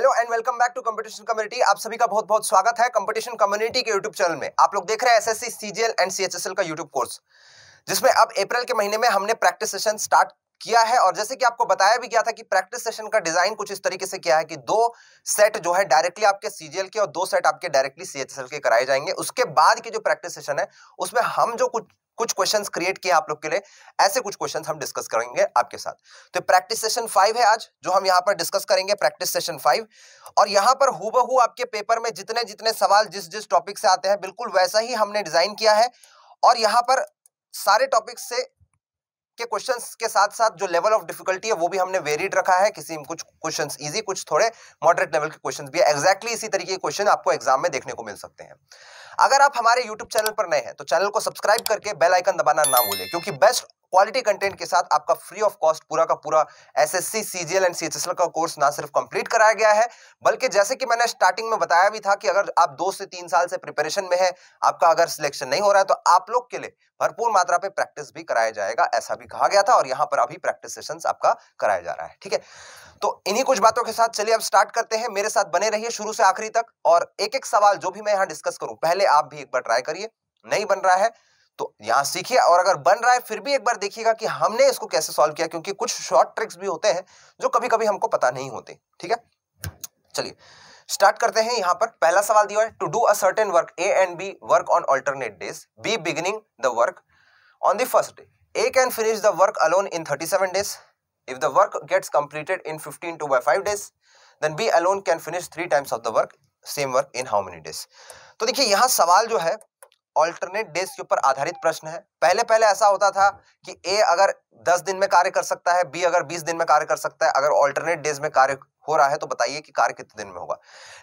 Hello and welcome back to competition community आप सभी का बहुत बहुत स्वागत है कंपटीशन कम्युनिटी के यूट्यूब चैनल में आप लोग देख रहे हैं एसएससी सीजीएल एंड सीएचएसएल का यूट्यूब कोर्स जिसमें अब अप्रैल के महीने में हमने प्रैक्टिस सेशन स्टार्ट किया है और जैसे कि आपको बताया भी गया था कि प्रैक्टिस सेशन का डिजाइन कुछ इस तरीके से किया है कि दो सेट जो है डायरेक्टली आपके सीजीएल के और दो सेट आपके डायरेक्टली सीएचएसएल के कराए जाएंगे उसके बाद की जो प्रैक्टिस सेशन है उसमें हम जो कुछ कुछ क्वेश्चंस क्रिएट किए आप लोग के लिए ऐसे कुछ क्वेश्चंस हम डिस्कस करेंगे आपके साथ तो प्रैक्टिस सेशन फाइव है आज जो हम यहाँ पर डिस्कस करेंगे प्रैक्टिस सेशन फाइव और यहाँ पर हु आपके पेपर में जितने जितने सवाल जिस जिस टॉपिक से आते हैं बिल्कुल वैसा ही हमने डिजाइन किया है और यहाँ पर सारे टॉपिक से के क्वेश्चंस के साथ साथ जो लेवल ऑफ डिफिकल्टी है वो भी हमने वेरिड रखा है किसी कुछ क्वेश्चंस इजी कुछ थोड़े मॉडरेट लेवल के क्वेश्चंस भी एक्जैक्टली exactly इसी तरीके के क्वेश्चन आपको एग्जाम में देखने को मिल सकते हैं अगर आप हमारे यूट्यूब चैनल पर नए हैं तो चैनल को सब्सक्राइब करके बेल आइकन दबाना ना भूलें क्योंकि बेस्ट क्वालिटी कंटेंट के साथ आपका फ्री ऑफ कॉस्ट पूरा का पूरा एसएससी सीजीएल एंड सीएचएसएल का कोर्स ना सिर्फ कंप्लीट कराया गया है बल्कि जैसे कि मैंने स्टार्टिंग में बताया भी था कि अगर आप दो से तीन साल से प्रिपरेशन में है आपका अगर सिलेक्शन नहीं हो रहा है तो आप लोग के लिए भरपूर मात्रा पे प्रैक्टिस भी कराया जाएगा ऐसा भी कहा गया था और यहाँ पर अभी प्रैक्टिस सेशन आपका कराया जा रहा है ठीक है तो इन्हीं कुछ बातों के साथ चलिए अब स्टार्ट करते हैं मेरे साथ बने रहिए शुरू से आखिरी तक और एक एक सवाल जो भी मैं यहाँ डिस्कस करूं पहले आप भी एक बार ट्राई करिए नहीं बन रहा है तो यहां सीखिए और अगर बन रहा है फिर भी एक बार देखिएगा कि हमने इसको कैसे सॉल्व किया क्योंकि कुछ शॉर्ट ट्रिक्स भी होते हैं जो कभी कभी हमको पता नहीं होते ठीक है चलिए स्टार्ट करते हैं यहां पर पहला सवाल दिया है to do a certain work A and B work on alternate days B beginning the work on the first day A can finish the work alone in 37 days if the work gets completed in 15 to by 5 days then b alone can finish three times of the work same work in how many days तो देखिए यहाँ सवाल जो है alternate days के ऊपर आधारित प्रश्न है पहले पहले ऐसा होता था कि ए अगर 10 दिन में कार्य कर सकता है बी अगर 20 दिन में कार्य कर सकता है अगर ऑल्टरनेट डेज में कार्य हो रहा है तो बताइए कि कार्य कितने दिन में होगा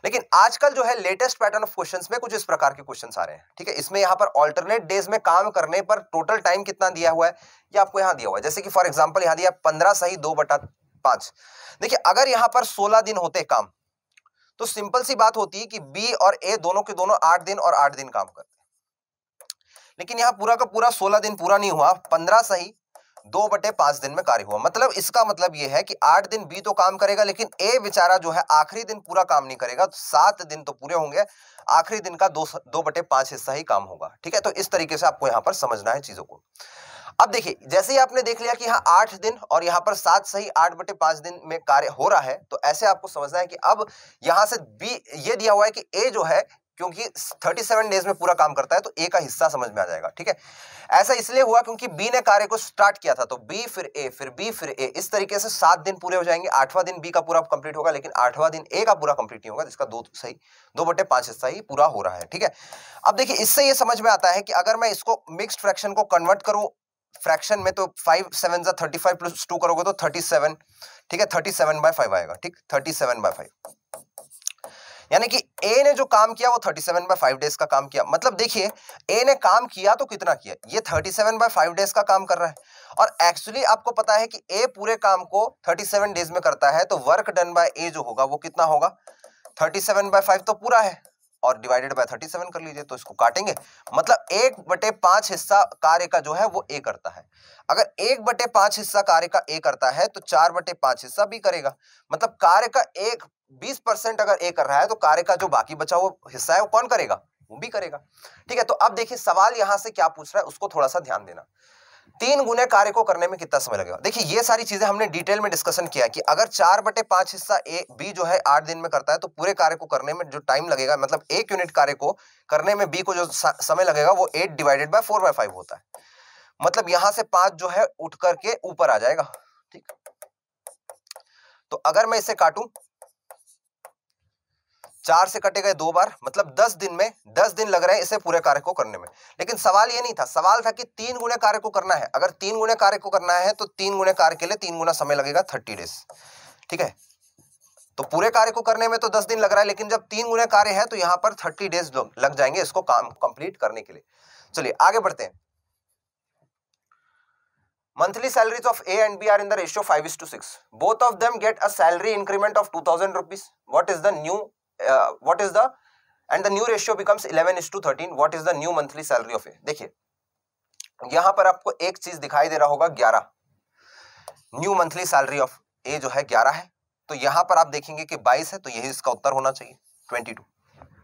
लेकिन आजकल जो है लेटेस्ट पैटर्न ऑफ क्वेश्चन में कुछ इस प्रकार के क्वेश्चन आ रहे हैं ठीक है इसमें यहाँ पर ऑल्टरनेट डेज में काम करने पर टोटल टाइम कितना दिया हुआ है ये आपको यहाँ दिया हुआ है जैसे कि फॉर एग्जाम्पल यहाँ दिया पंद्रह सही दो बटा पांच देखिए अगर यहाँ पर सोलह दिन होते काम तो सिंपल सी बात होती है कि बी और ए दोनों के दोनों आठ दिन और आठ दिन काम करते लेकिन यहाँ पूरा का पूरा सोलह दिन पूरा नहीं हुआ पंद्रह सही दो बटे पांच दिन में कार्य हुआ मतलब इसका मतलब यह है कि आठ दिन बी तो काम करेगा लेकिन ए बेचारा जो है आखिरी दिन पूरा काम नहीं करेगा तो सात दिन तो पूरे होंगे आखिरी दिन का दो दो बटे पांच हिस्सा ही काम होगा ठीक है तो इस तरीके से आपको यहां पर समझना है चीजों को अब देखिए जैसे ही आपने देख लिया कि यहाँ आठ दिन और यहाँ पर सात सही आठ बटे पांच दिन में कार्य हो रहा है तो ऐसे आपको समझना है कि अब यहां से बी ये दिया हुआ है कि ए जो है क्योंकि 37 डेज में पूरा काम करता है तो ए का हिस्सा समझ में आ जाएगा ठीक है ऐसा इसलिए हुआ क्योंकि बी ने कार्य को स्टार्ट किया था तो बी फिर ए फिर बी फिर ए इस तरीके से सात दिन पूरे हो जाएंगे आठवां दिन बी का पूरा कंप्लीट होगा लेकिन आठवां दिन ए का पूरा कंप्लीट नहीं होगा जिसका दो सही दो बटे पांच हिस्सा ही पूरा हो रहा है ठीक है अब देखिए इससे यह समझ में आता है कि अगर मैं इसको मिक्सड फ्रैक्शन को कन्वर्ट करूं फ्रैक्शन में तो फाइव सेवन जा थर्टी फाइव प्लस टू करोगे तो थर्टी सेवन ठीक है थर्टी सेवन बाय फाइव आएगा ठीक थर्टी सेवन बाय फाइव यानी कि ए ने जो काम किया वो 37 सेवन बाई फाइव डेज का काम किया मतलब देखिए ए ने काम किया तो कितना किया ये 37 सेवन बाई फाइव डेज का काम कर रहा है और एक्चुअली आपको पता है कि ए पूरे काम को 37 डेज में करता है तो वर्क डन बाय ए जो होगा वो कितना होगा 37 सेवन बाई फाइव तो पूरा है और डिवाइडेड बाय थर्टी सेवन कर लीजिए तो इसको काटेंगे मतलब एक बटे पांच हिस्सा कार्य का जो है वो ए करता है अगर एक बटे पांच हिस्सा कार्य का ए करता है तो चार बटे पांच हिस्सा भी करेगा मतलब कार्य का एक बीस परसेंट अगर ए कर रहा है तो कार्य का जो बाकी बचा हुआ हिस्सा है वो कौन करेगा वो भी करेगा ठीक है तो अब देखिए सवाल यहां से क्या पूछ रहा है उसको थोड़ा सा ध्यान देना तीन गुने कार्य को करने में कितना समय लगेगा देखिए ये सारी चीजें हमने डिटेल में डिस्कशन किया कि अगर चार बटे पांच हिस्सा ए बी जो है आठ दिन में करता है तो पूरे कार्य को करने में जो टाइम लगेगा मतलब एक यूनिट कार्य को करने में बी को जो समय लगेगा वो eight divided by four by होता है मतलब यहां से पांच जो है उठ करके ऊपर आ जाएगा ठीक तो अगर मैं इसे काटू चार से गए दो बार मतलब दस दिन में दस दिन लग रहे हैं इसे पूरे कार्य को करने में लेकिन सवाल ये नहीं था सवाल था कि तीन गुणे कार्य को करना है अगर तीन गुणे कार्य को करना है तो तीन गुणे कार्य के लिए तीन गुना समय लगेगा थर्टी डेज ठीक है तो पूरे कार्य को करने में तो दस दिन लग रहा है लेकिन जब तीन गुणे कार्य है तो यहां पर थर्टी डेज लग जाएंगे इसको काम कंप्लीट करने के लिए चलिए आगे बढ़ते हैं salaries of A and B are in the ratio five is to six both of them get a salary increment of two thousand rupees what is the new uh, is the and the new ratio becomes eleven is to thirteen 13 is the new monthly salary of A देखिए यहां पर आपको एक चीज दिखाई दे रहा होगा ग्यारह new monthly salary of A जो है ग्यारह है तो यहां पर आप देखेंगे कि बाईस है तो यही इसका उत्तर होना चाहिए ट्वेंटी टू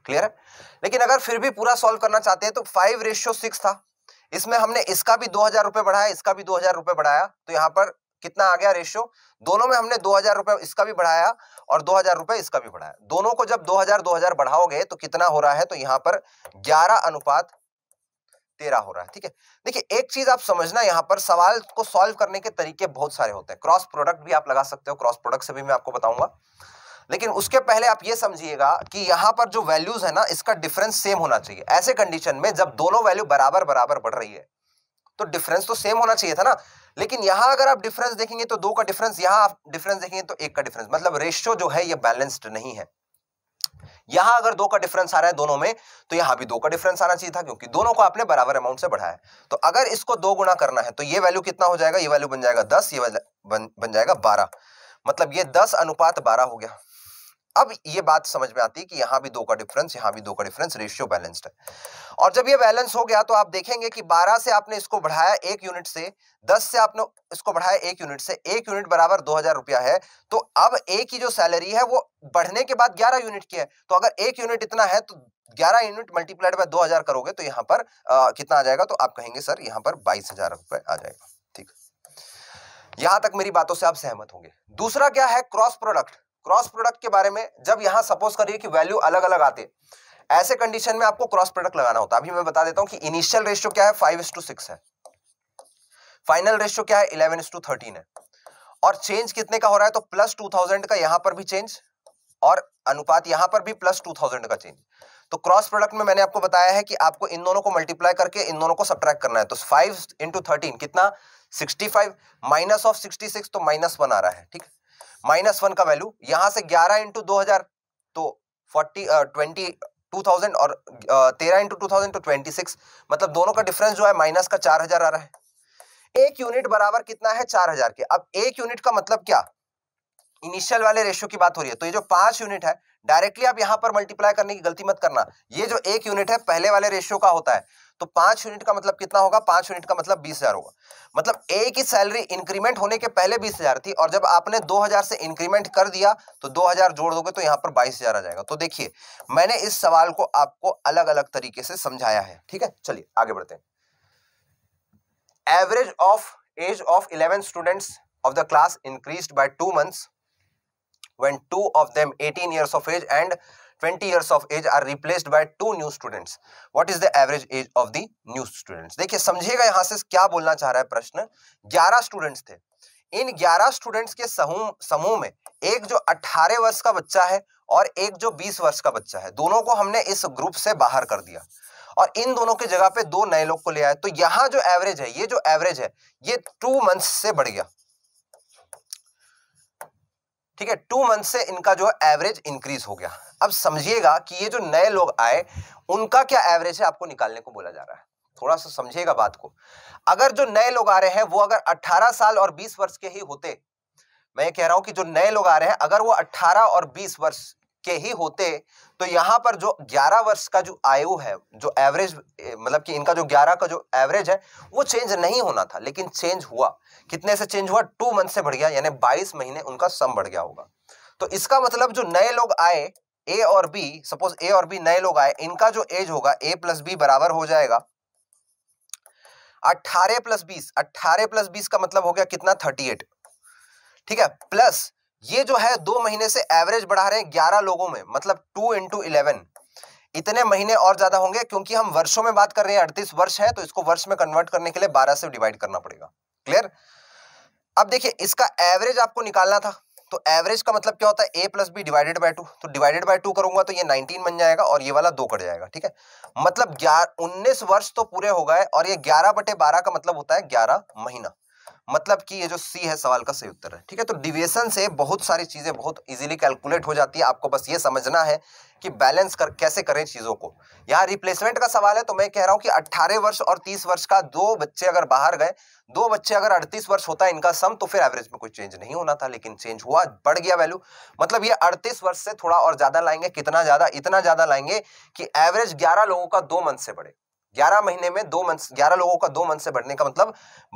क्लियर है लेकिन अगर फिर भी पूरा सॉल्व करना चाहते हैं तो फाइव रेशियो सिक्स था इसमें हमने इसका भी दो हजार रुपए बढ़ाया इसका भी दो हजार रुपए बढ़ाया तो यहाँ पर कितना आ गया रेशियो दोनों में हमने दो हजार रुपए इसका भी बढ़ाया और दो हजार रुपए इसका भी बढ़ाया दोनों को जब दो हजार दो हजार बढ़ाओगे तो कितना हो रहा है तो यहाँ पर ग्यारह अनुपात तेरह हो रहा है ठीक है देखिए एक चीज आप समझना यहाँ पर सवाल को सॉल्व करने के तरीके बहुत सारे होते हैं क्रॉस प्रोडक्ट भी आप लगा सकते हो क्रॉस प्रोडक्ट से भी मैं आपको बताऊंगा लेकिन उसके पहले आप ये समझिएगा कि यहाँ पर जो वैल्यूज है ना इसका डिफरेंस सेम होना चाहिए ऐसे कंडीशन में जब दोनों वैल्यू बराबर बराबर बढ़ रही है तो डिफरेंस तो सेम होना चाहिए था ना लेकिन यहां अगर आप डिफरेंस देखेंगे तो दो का डिफरेंस यहां आप डिफरेंस देखेंगे तो एक का डिफरेंस मतलब रेशियो जो है ये बैलेंस्ड नहीं है यहां अगर दो का डिफरेंस आ रहा है दोनों में तो यहां भी दो का डिफरेंस आना चाहिए था क्योंकि दोनों को आपने बराबर अमाउंट से बढ़ाया तो अगर इसको दो गुना करना है तो ये वैल्यू कितना हो जाएगा ये वैल्यू बन जाएगा दस ये बन जाएगा बारह मतलब ये दस अनुपात बारह हो गया अब ये बात समझ में आती है कि यहां भी दो का डिफरेंस यहां भी दो का डिफरेंस रेशियो बैलेंस्ड है और जब ये बैलेंस हो गया तो आप देखेंगे कि 12 से आपने इसको बढ़ाया एक यूनिट से 10 से आपने इसको बढ़ाया एक यूनिट से एक यूनिट बराबर दो हजार रुपया है तो अब ए की जो सैलरी है वो बढ़ने के बाद ग्यारह यूनिट की है तो अगर एक यूनिट इतना है तो ग्यारह यूनिट मल्टीप्लाइड बाय दो करोगे तो यहाँ पर आ, कितना आ जाएगा तो आप कहेंगे सर यहाँ पर बाईस आ जाएगा ठीक यहां तक मेरी बातों से आप सहमत होंगे दूसरा क्या है क्रॉस प्रोडक्ट क्रॉस प्रोडक्ट के बारे में जब यहाँ सपोज करिए कि वैल्यू अलग अलग आते ऐसे कंडीशन में आपको क्रॉस प्रोडक्ट लगाना होता है अभी मैं बता देता हूँ कि इनिशियल रेशियो क्या है फाइव टू सिक्स है फाइनल रेशियो क्या है इलेवन इस टू थर्टीन है और चेंज कितने का हो रहा है तो प्लस टू थाउजेंड का यहां पर भी चेंज और अनुपात यहां पर भी प्लस टू थाउजेंड का चेंज तो क्रॉस प्रोडक्ट में मैंने आपको बताया है कि आपको इन दोनों को मल्टीप्लाई करके इन दोनों को सब्ट्रैक्ट करना है तो फाइव इंटू थर्टीन कितना sixty five minus of sixty six तो माइनस वन आ रहा है ठीक है माइनस वन का वैल्यू यहां से ग्यारह इंटू दो हजार तो फोर्टी ट्वेंटी टू थाउजेंड और तेरह into two thousand to twenty six मतलब दोनों का डिफरेंस जो है माइनस का चार हजार आ रहा है एक यूनिट बराबर कितना है चार हजार के अब एक यूनिट का मतलब क्या इनिशियल वाले रेशियो की बात हो रही है तो ये जो पांच यूनिट है डायरेक्टली आप यहां पर मल्टीप्लाई करने की गलती मत करना ये जो एक यूनिट है पहले वाले रेशियो का होता है तो पांच यूनिट का मतलब कितना होगा पांच यूनिट का मतलब बीस हजार होगा मतलब ए की सैलरी इंक्रीमेंट होने के पहले बीस हजार थी और जब आपने दो हजार से इंक्रीमेंट कर दिया तो दो हजार जोड़ दोगे तो यहां पर बाईस हजार आ जाएगा तो देखिए मैंने इस सवाल को आपको अलग अलग तरीके से समझाया है ठीक है चलिए आगे बढ़ते हैं average of age of eleven students of the class increase by two months when two of them 18 years of age and 20 years of age are replaced by two new students what is the average age of the new students देखिए समझिएगा यहां से क्या बोलना चाह रहा है प्रश्न 11 स्टूडेंट्स थे इन 11 स्टूडेंट्स के समूह समूह में एक जो 18 वर्ष का बच्चा है और एक जो 20 वर्ष का बच्चा है दोनों को हमने इस ग्रुप से बाहर कर दिया और इन दोनों की जगह पे दो नए लोग को ले आए तो यहां जो एवरेज है ये जो एवरेज है ये टू मंथ से बढ़ गया ठीक है टू मंथ से इनका जो एवरेज इंक्रीज हो गया अब समझिएगा कि ये जो नए लोग आए उनका क्या एवरेज है आपको निकालने को बोला जा रहा है थोड़ा सा समझिएगा बात को अगर जो नए लोग आ रहे हैं वो अगर 18 साल और 20 वर्ष के ही होते मैं ये कह रहा हूं कि जो नए लोग आ रहे हैं अगर वो 18 और 20 वर्ष के ही होते तो यहाँ पर जो 11 वर्ष का जो आयु है जो एवरेज मतलब कि इनका जो 11 का जो एवरेज है वो चेंज नहीं होना था लेकिन चेंज हुआ कितने से चेंज हुआ टू मंथ से बढ़ गया यानी 22 महीने उनका सम बढ़ गया होगा तो इसका मतलब जो नए लोग आए ए और बी सपोज ए और बी नए लोग आए इनका जो एज होगा ए प्लस बी बराबर हो जाएगा अट्ठारह प्लस बीस अट्ठारह प्लस बीस का मतलब हो गया कितना थर्टी एट ठीक है प्लस ये जो है दो महीने से एवरेज बढ़ा रहे हैं ग्यारह लोगों में मतलब टू इंटू इलेवन इतने महीने और ज्यादा होंगे क्योंकि हम वर्षों में बात कर रहे हैं अड़तीस वर्ष है तो इसको वर्ष में कन्वर्ट करने के लिए बारह से डिवाइड करना पड़ेगा क्लियर अब देखिए इसका एवरेज आपको निकालना था तो एवरेज का मतलब क्या होता है A plus B divided by two तो डिवाइडेड बाई टू करूंगा तो ये नाइनटीन बन जाएगा और ये वाला दो कट जाएगा ठीक है मतलब उन्नीस वर्ष तो पूरे हो गए और ये ग्यारह बटे बारह का मतलब होता है ग्यारह महीना मतलब कि ये जो सी है सवाल का सही उत्तर है ठीक है तो डिविएशन से बहुत सारी चीज़ें बहुत इजीली कैलकुलेट हो जाती है आपको बस ये समझना है कि बैलेंस कर कैसे करें चीज़ों को यहाँ रिप्लेसमेंट का सवाल है तो मैं कह रहा हूँ कि 18 वर्ष और 30 वर्ष का दो बच्चे अगर बाहर गए दो बच्चे अगर 38 वर्ष होता है इनका सम तो फिर एवरेज में कोई चेंज नहीं होना था लेकिन चेंज हुआ बढ़ गया वैल्यू मतलब ये 38 वर्ष से थोड़ा और ज़्यादा लाएंगे कितना ज़्यादा इतना ज़्यादा लाएंगे कि एवरेज ग्यारह लोगों का दो मंथ से बढ़े ग्यारह महीने में दो मंथ ग्यारह लोगों का दो मंथ से बढ़ने का मतलब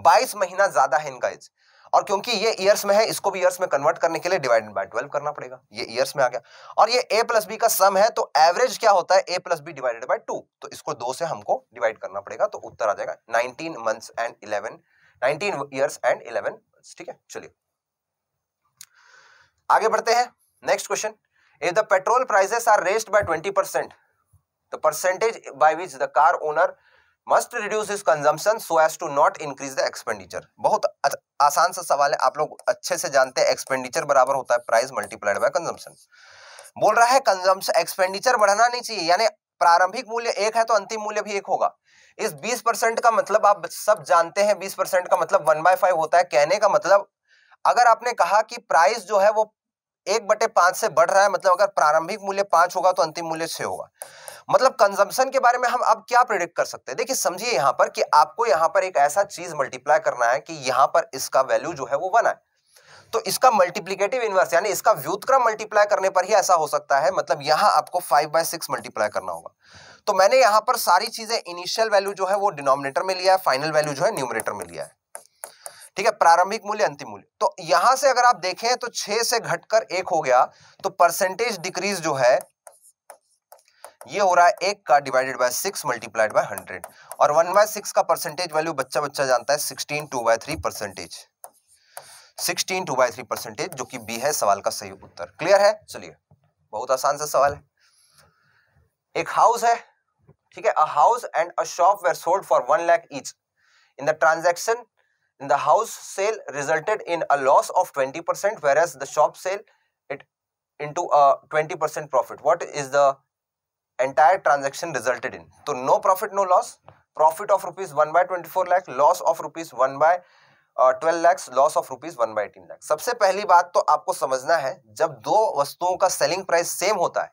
बाईस महीना ज्यादा है इनका एज और क्योंकि ये ईयर्स में है इसको भी ईयर्स में कन्वर्ट करने के लिए डिवाइडेड बाय ट्वेल्व करना पड़ेगा ये ईयर्स में आ गया और ये ए प्लस बी का सम है तो एवरेज क्या होता है A plus B divided by two तो इसको दो से हमको डिवाइड करना पड़ेगा तो उत्तर आ जाएगा nineteen months and eleven nineteen years and eleven ठीक है चलिए आगे बढ़ते हैं next question if the petrol prices are raised by twenty percent the percentage by which the car owner must reduce his consumption so as to not increase the expenditure बहुत आसान सा सवाल है आप लोग अच्छे से जानते हैं एक्सपेंडिचर बराबर होता है प्राइस मल्टीप्लाइड बाय कंजम्पशन बोल रहा है कंजम्पशन एक्सपेंडिचर बढ़ना नहीं चाहिए यानी प्रारंभिक मूल्य एक है तो अंतिम मूल्य भी एक होगा इस 20 परसेंट का मतलब आप सब जानते हैं 20 परसेंट का मतलब वन बाय फाइव होता है कहने का मतलब अगर आपने कहा कि प्राइस जो है वो एक बटे पांच से बढ़ रहा है मतलब अगर प्रारंभिक मूल्य पांच होगा तो अंतिम मूल्य छह होगा मतलब कंजम्पशन के बारे में हम अब क्या प्रिडिक्ट कर सकते हैं देखिए समझिए यहाँ पर कि आपको यहाँ पर एक ऐसा चीज मल्टीप्लाई करना है कि यहाँ पर इसका वैल्यू जो है वो वन है तो इसका मल्टीप्लीकेटिव इनवर्स यानी इसका व्युतक्रम मल्टीप्लाई करने पर ही ऐसा हो सकता है मतलब यहाँ आपको फाइव बाय सिक्स मल्टीप्लाई करना होगा तो मैंने यहाँ पर सारी चीजें इनिशियल वैल्यू जो है वो डिनोमिनेटर में लिया है फाइनल वैल्यू जो है न्यूमिनेटर में लिया है ठीक है प्रारंभिक मूल्य अंतिम मूल्य तो यहां से अगर आप देखें तो छह से घटकर एक हो गया तो परसेंटेज डिक्रीज जो है ये हो रहा है एक का divided by six multiplied by hundred और वन बाय सिक्स का परसेंटेज वैल्यू बच्चा बच्चा जानता है sixteen two by three percentage sixteen two by three percentage जो कि बी है सवाल का सही उत्तर क्लियर है चलिए बहुत आसान सा सवाल है एक हाउस है ठीक है a house and a shop were sold for one lakh each in the transaction in the house sale resulted in a loss of twenty percent whereas the shop sale it it into twenty percent profit what is the entire transaction resulted in तो no profit no loss profit of rupees 1 by 24 lakh loss of rupees 1 by twelve lakhs loss of rupees one by eighteen lakhs सबसे पहली बात तो आपको समझना है जब दो वस्तुओं का सेलिंग प्राइस सेम होता है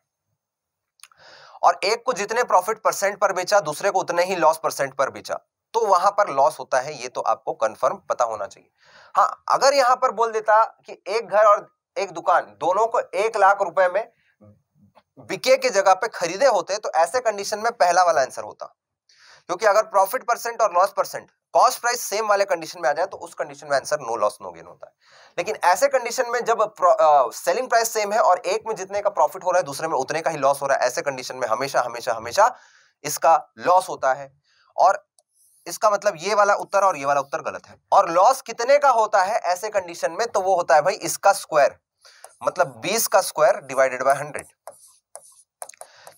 और एक को जितने प्रॉफिट परसेंट पर बेचा दूसरे को उतने ही लॉस परसेंट पर बेचा तो वहां पर लॉस होता है ये तो आपको कंफर्म पता होना चाहिए हाँ अगर यहां पर बोल देता कि एक घर और एक दुकान दोनों को एक लाख रुपए में हम्म। बिके के जगह पे खरीदे होते तो ऐसे कंडीशन में पहला वाला आंसर होता क्योंकि अगर प्रॉफिट परसेंट और loss percent cost price same वाले कंडीशन में आ जाए तो उस कंडीशन में answer no loss no gain होता है लेकिन ऐसे कंडीशन में जब सेलिंग प्राइस सेम है और एक में जितने का प्रॉफिट हो रहा है दूसरे में उतने का ही लॉस हो रहा है ऐसे कंडीशन में हमेशा हमेशा हमेशा इसका लॉस होता है और इसका मतलब ये वाला उत्तर और ये वाला उत्तर गलत है और लॉस कितने का होता है ऐसे कंडीशन में तो वो होता है भाई इसका स्क्वायर मतलब बीस का स्क्वायर डिवाइडेड बाई हंड्रेड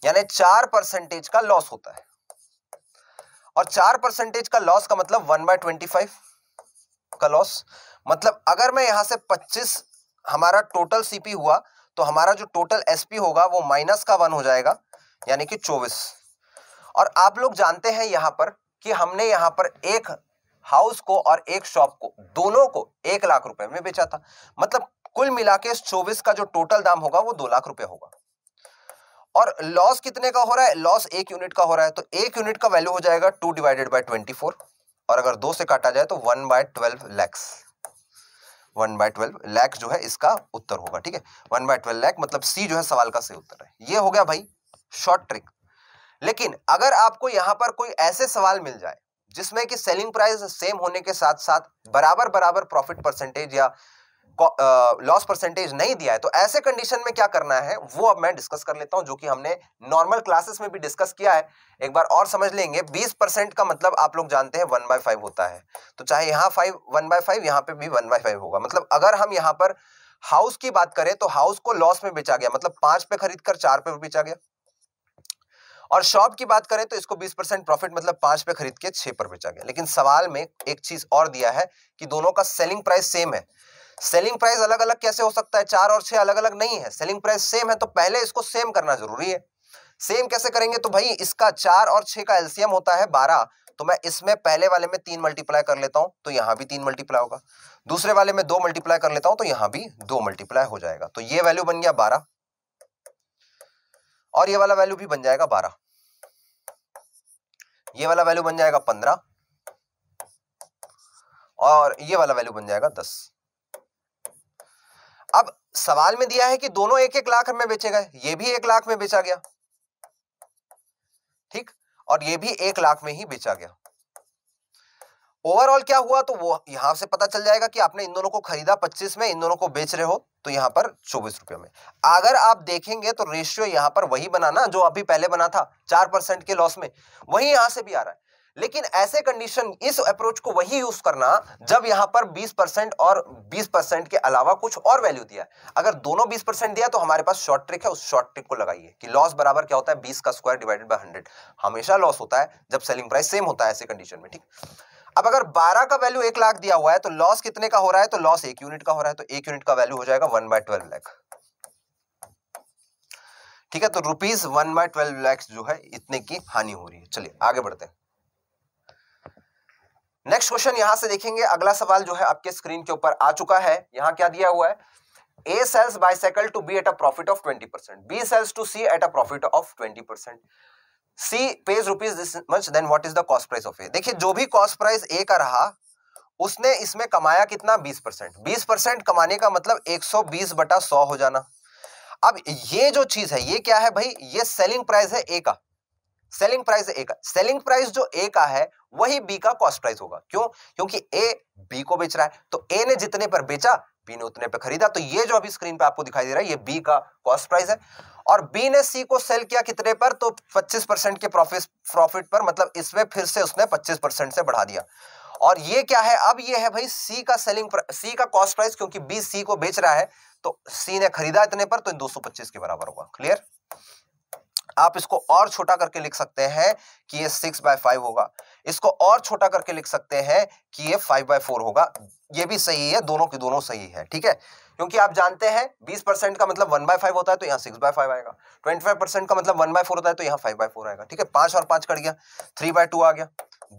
यानी चार परसेंटेज का लॉस होता है और चार परसेंटेज का लॉस का मतलब वन बाय ट्वेंटी फाइव का लॉस मतलब अगर मैं यहां से पच्चीस हमारा टोटल सीपी हुआ तो हमारा जो टोटल एसपी होगा वो माइनस का वन हो जाएगा यानी कि चौबीस और आप लोग जानते हैं यहां पर कि हमने यहां पर एक हाउस को और एक शॉप को दोनों को एक लाख रुपए में बेचा था मतलब कुल मिला के इस चौबीस का जो टोटल दाम होगा वो दो लाख रुपए होगा और लॉस कितने का हो रहा है लॉस एक यूनिट का हो रहा है तो एक यूनिट का वैल्यू हो जाएगा two divided by twenty four और अगर दो से काटा जाए तो one by twelve lakhs one by twelve lakhs जो है इसका उत्तर होगा ठीक है वन बाय ट्वेल्व लैक मतलब सी जो है सवाल का सही उत्तर है ये हो गया भाई शॉर्ट ट्रिक लेकिन अगर आपको यहां पर कोई ऐसे सवाल मिल जाए जिसमें कि सेलिंग प्राइस सेम होने के साथ साथ बराबर बराबर प्रॉफिट परसेंटेज या लॉस परसेंटेज नहीं दिया है तो ऐसे कंडीशन में क्या करना है वो अब मैं डिस्कस कर लेता हूं जो कि हमने नॉर्मल क्लासेस में भी डिस्कस किया है एक बार और समझ लेंगे 20 परसेंट का मतलब आप लोग जानते हैं वन बाय फाइव होता है तो चाहे यहाँ फाइव वन बाय फाइव यहाँ पे भी वन बाय फाइव होगा मतलब अगर हम यहाँ पर हाउस की बात करें तो हाउस को लॉस में बेचा गया मतलब पांच पे खरीद कर चार पे बेचा गया और शॉप की बात करें तो इसको 20 परसेंट प्रॉफिट मतलब पांच पे खरीद के छह पर बेचा गया लेकिन सवाल में एक चीज और दिया है कि दोनों का सेलिंग प्राइस सेम है सेलिंग प्राइस अलग अलग कैसे हो सकता है चार और छह अलग अलग नहीं है सेलिंग प्राइस सेम है तो पहले इसको सेम करना जरूरी है सेम कैसे करेंगे तो भाई इसका चार और छह का एलसीएम होता है बारह तो मैं इसमें पहले वाले में तीन मल्टीप्लाई कर लेता हूं तो यहां भी तीन मल्टीप्लाई होगा दूसरे वाले में दो मल्टीप्लाई कर लेता हूं तो यहां भी दो मल्टीप्लाई हो जाएगा तो ये वैल्यू बन गया बारह और ये वाला वैल्यू भी बन जाएगा बारह ये वाला वैल्यू बन जाएगा पंद्रह और ये वाला वैल्यू बन जाएगा दस अब सवाल में दिया है कि दोनों एक एक लाख में बेचे गए ये भी एक लाख में बेचा गया ठीक और ये भी एक लाख में ही बेचा गया ओवरऑल क्या हुआ तो वो यहां से पता चल जाएगा कि आपने इन दोनों को खरीदा 25 में इन दोनों को बेच रहे हो तो यहां पर चौबीस रुपये में अगर आप देखेंगे तो रेशियो यहां पर वही बनाना जो अभी पहले बना था चार परसेंट के लॉस में वही यहां से भी आ रहा है लेकिन ऐसे कंडीशन इस अप्रोच को वही यूज करना जब यहां पर 20 परसेंट और 20 परसेंट के अलावा कुछ और वैल्यू दिया अगर दोनों 20 परसेंट दिया तो हमारे पास शॉर्ट ट्रिक है उस शॉर्ट ट्रिक को लगाइए कि लॉस बराबर क्या होता है बीस का स्क्वायर डिवाइडेड बाई हंड्रेड हमेशा लॉस होता है जब सेलिंग प्राइस सेम होता है ऐसे कंडीशन में ठीक अब अगर 12 का वैल्यू एक लाख दिया हुआ है तो लॉस कितने का हो रहा है तो लॉस एक यूनिट का हो रहा है तो एक यूनिट का वैल्यू हो जाएगा वन बाय ट्वेल्व लैख ठीक है तो rupees one by twelve lakhs जो है इतने की हानि हो रही है चलिए आगे बढ़ते हैं नेक्स्ट क्वेश्चन यहां से देखेंगे अगला सवाल जो है आपके स्क्रीन के ऊपर आ चुका है यहां क्या दिया हुआ है A sells bicycle to B at a profit of 20%. B sells to C at a profit of 20%. C pays rupees this much. Then what is the cost price of A? देखिए जो भी cost price A का रहा उसने इसमें कमाया कितना 20%. 20% कमाने का मतलब 120 बटा 100 हो जाना अब ये जो चीज है ये क्या है भाई ये सेलिंग प्राइस है ए का सेलिंग प्राइस ए का सेलिंग प्राइस जो ए का है वही बी का कॉस्ट प्राइस होगा क्यों क्योंकि ए बी को बेच रहा है तो ए ने जितने पर बेचा बी ने उतने पर खरीदा तो ये जो अभी स्क्रीन पे आपको दिखाई दे रहा है ये बी का कॉस्ट प्राइस है और बी ने सी को सेल किया कितने पर तो 25 परसेंट के प्रॉफिट प्रॉफिट पर मतलब इसमें फिर से उसने 25 परसेंट से बढ़ा दिया और ये क्या है अब ये है भाई सी का सेलिंग सी का कॉस्ट प्राइस क्योंकि बी सी को बेच रहा है तो सी ने खरीदा इतने पर तो इन दो के बराबर होगा क्लियर आप इसको और छोटा करके लिख सकते हैं कि ये सिक्स बाय फाइव होगा इसको और छोटा करके लिख सकते हैं कि ये फाइव बाय फोर होगा ये भी सही है दोनों के दोनों सही है ठीक है क्योंकि आप जानते हैं बीस परसेंट का मतलब वन बाय फाइव होता है तो यहाँ सिक्स बाय फाइव आएगा ट्वेंटी फाइव परसेंट का मतलब वन बाय फोर होता है तो यहाँ फाइव बाय फोर आएगा ठीक है पांच और पांच कट गया थ्री बाय टू आ गया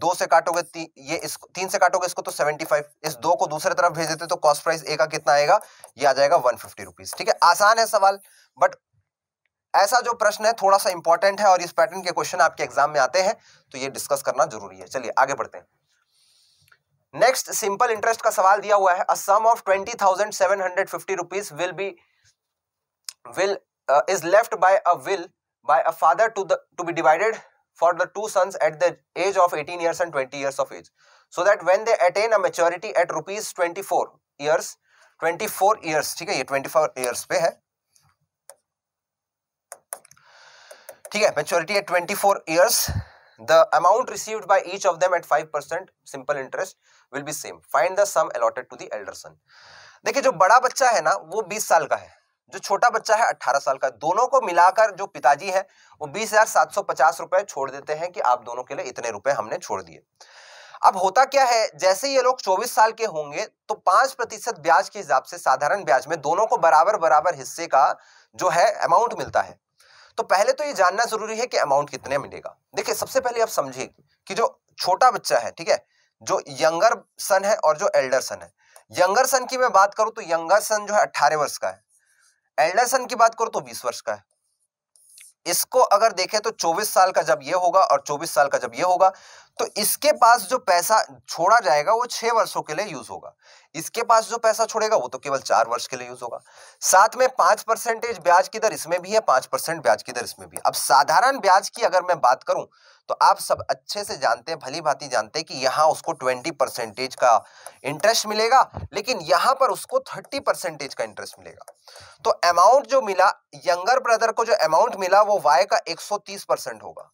दो से काटोगे ती, ये इसको तीन से काटोगे इसको तो सेवेंटी फाइव इस दो को दूसरे तरफ भेज देते तो कॉस्ट प्राइस ए का कितना आएगा ये आ जाएगा वन फिफ्टी रुपीज ठीक है आसान है सवाल बट ऐसा जो प्रश्न है थोड़ा सा इंपॉर्टेंट है और इस पैटर्न के क्वेश्चन आपके एग्जाम में आते हैं तो ये डिस्कस करना जरूरी है चलिए आगे बढ़ते हैं नेक्स्ट सिंपल इंटरेस्ट का सवाल दिया हुआ है a sum of twenty thousand seven hundred fifty rupees will be will is left by a will by a father to the to be divided for the two sons at the age of eighteen years and twenty years of age so that so they attain a attain at rupees twenty four years twenty four years ठीक है ये twenty four years पे है ठीक है maturity है twenty four years the amount received by each of them at five percent simple interest will be same find the sum allotted to the elder son देखिए जो बड़ा बच्चा है ना वो बीस साल का है जो छोटा बच्चा है अट्ठारह साल का दोनों को मिलाकर जो पिताजी है वो बीस हजार सात सौ पचास रुपए छोड़ देते हैं कि आप दोनों के लिए इतने रुपए हमने छोड़ दिए अब होता क्या है जैसे ये लोग चौबीस साल के होंगे तो पांच प्रतिशत ब्याज के हिसाब से साधारण ब्याज में दोनों को बराबर बराबर हिस्से का जो है अमाउंट मिलता है तो पहले तो ये जानना जरूरी है कि अमाउंट कितने मिलेगा देखिए सबसे पहले आप समझिए कि जो छोटा बच्चा है ठीक है जो यंगर सन है और जो एल्डर सन है यंगर सन की मैं बात करूं तो यंगर सन जो है अट्ठारह वर्ष का है एल्डर सन की बात करूं तो बीस वर्ष का है इसको अगर देखें तो 24 साल का जब ये होगा और 24 साल का जब ये होगा तो इसके पास जो पैसा छोड़ा जाएगा वो छह वर्षों के लिए यूज होगा इसके पास जो पैसा छोड़ेगा वो तो केवल चार वर्ष के लिए यूज होगा साथ में पांच परसेंटेज ब्याज की दर इसमें भी है पांच परसेंट ब्याज की दर इसमें भी अब साधारण ब्याज की अगर मैं बात करूं तो आप सब अच्छे से जानते हैं भली भांति जानते हैं कि यहाँ उसको ट्वेंटी परसेंटेज का इंटरेस्ट मिलेगा लेकिन यहाँ पर उसको थर्टी परसेंटेज का इंटरेस्ट मिलेगा तो अमाउंट जो मिला यंगर ब्रदर को जो अमाउंट मिला वो वाई का एक सौ तीस परसेंट होगा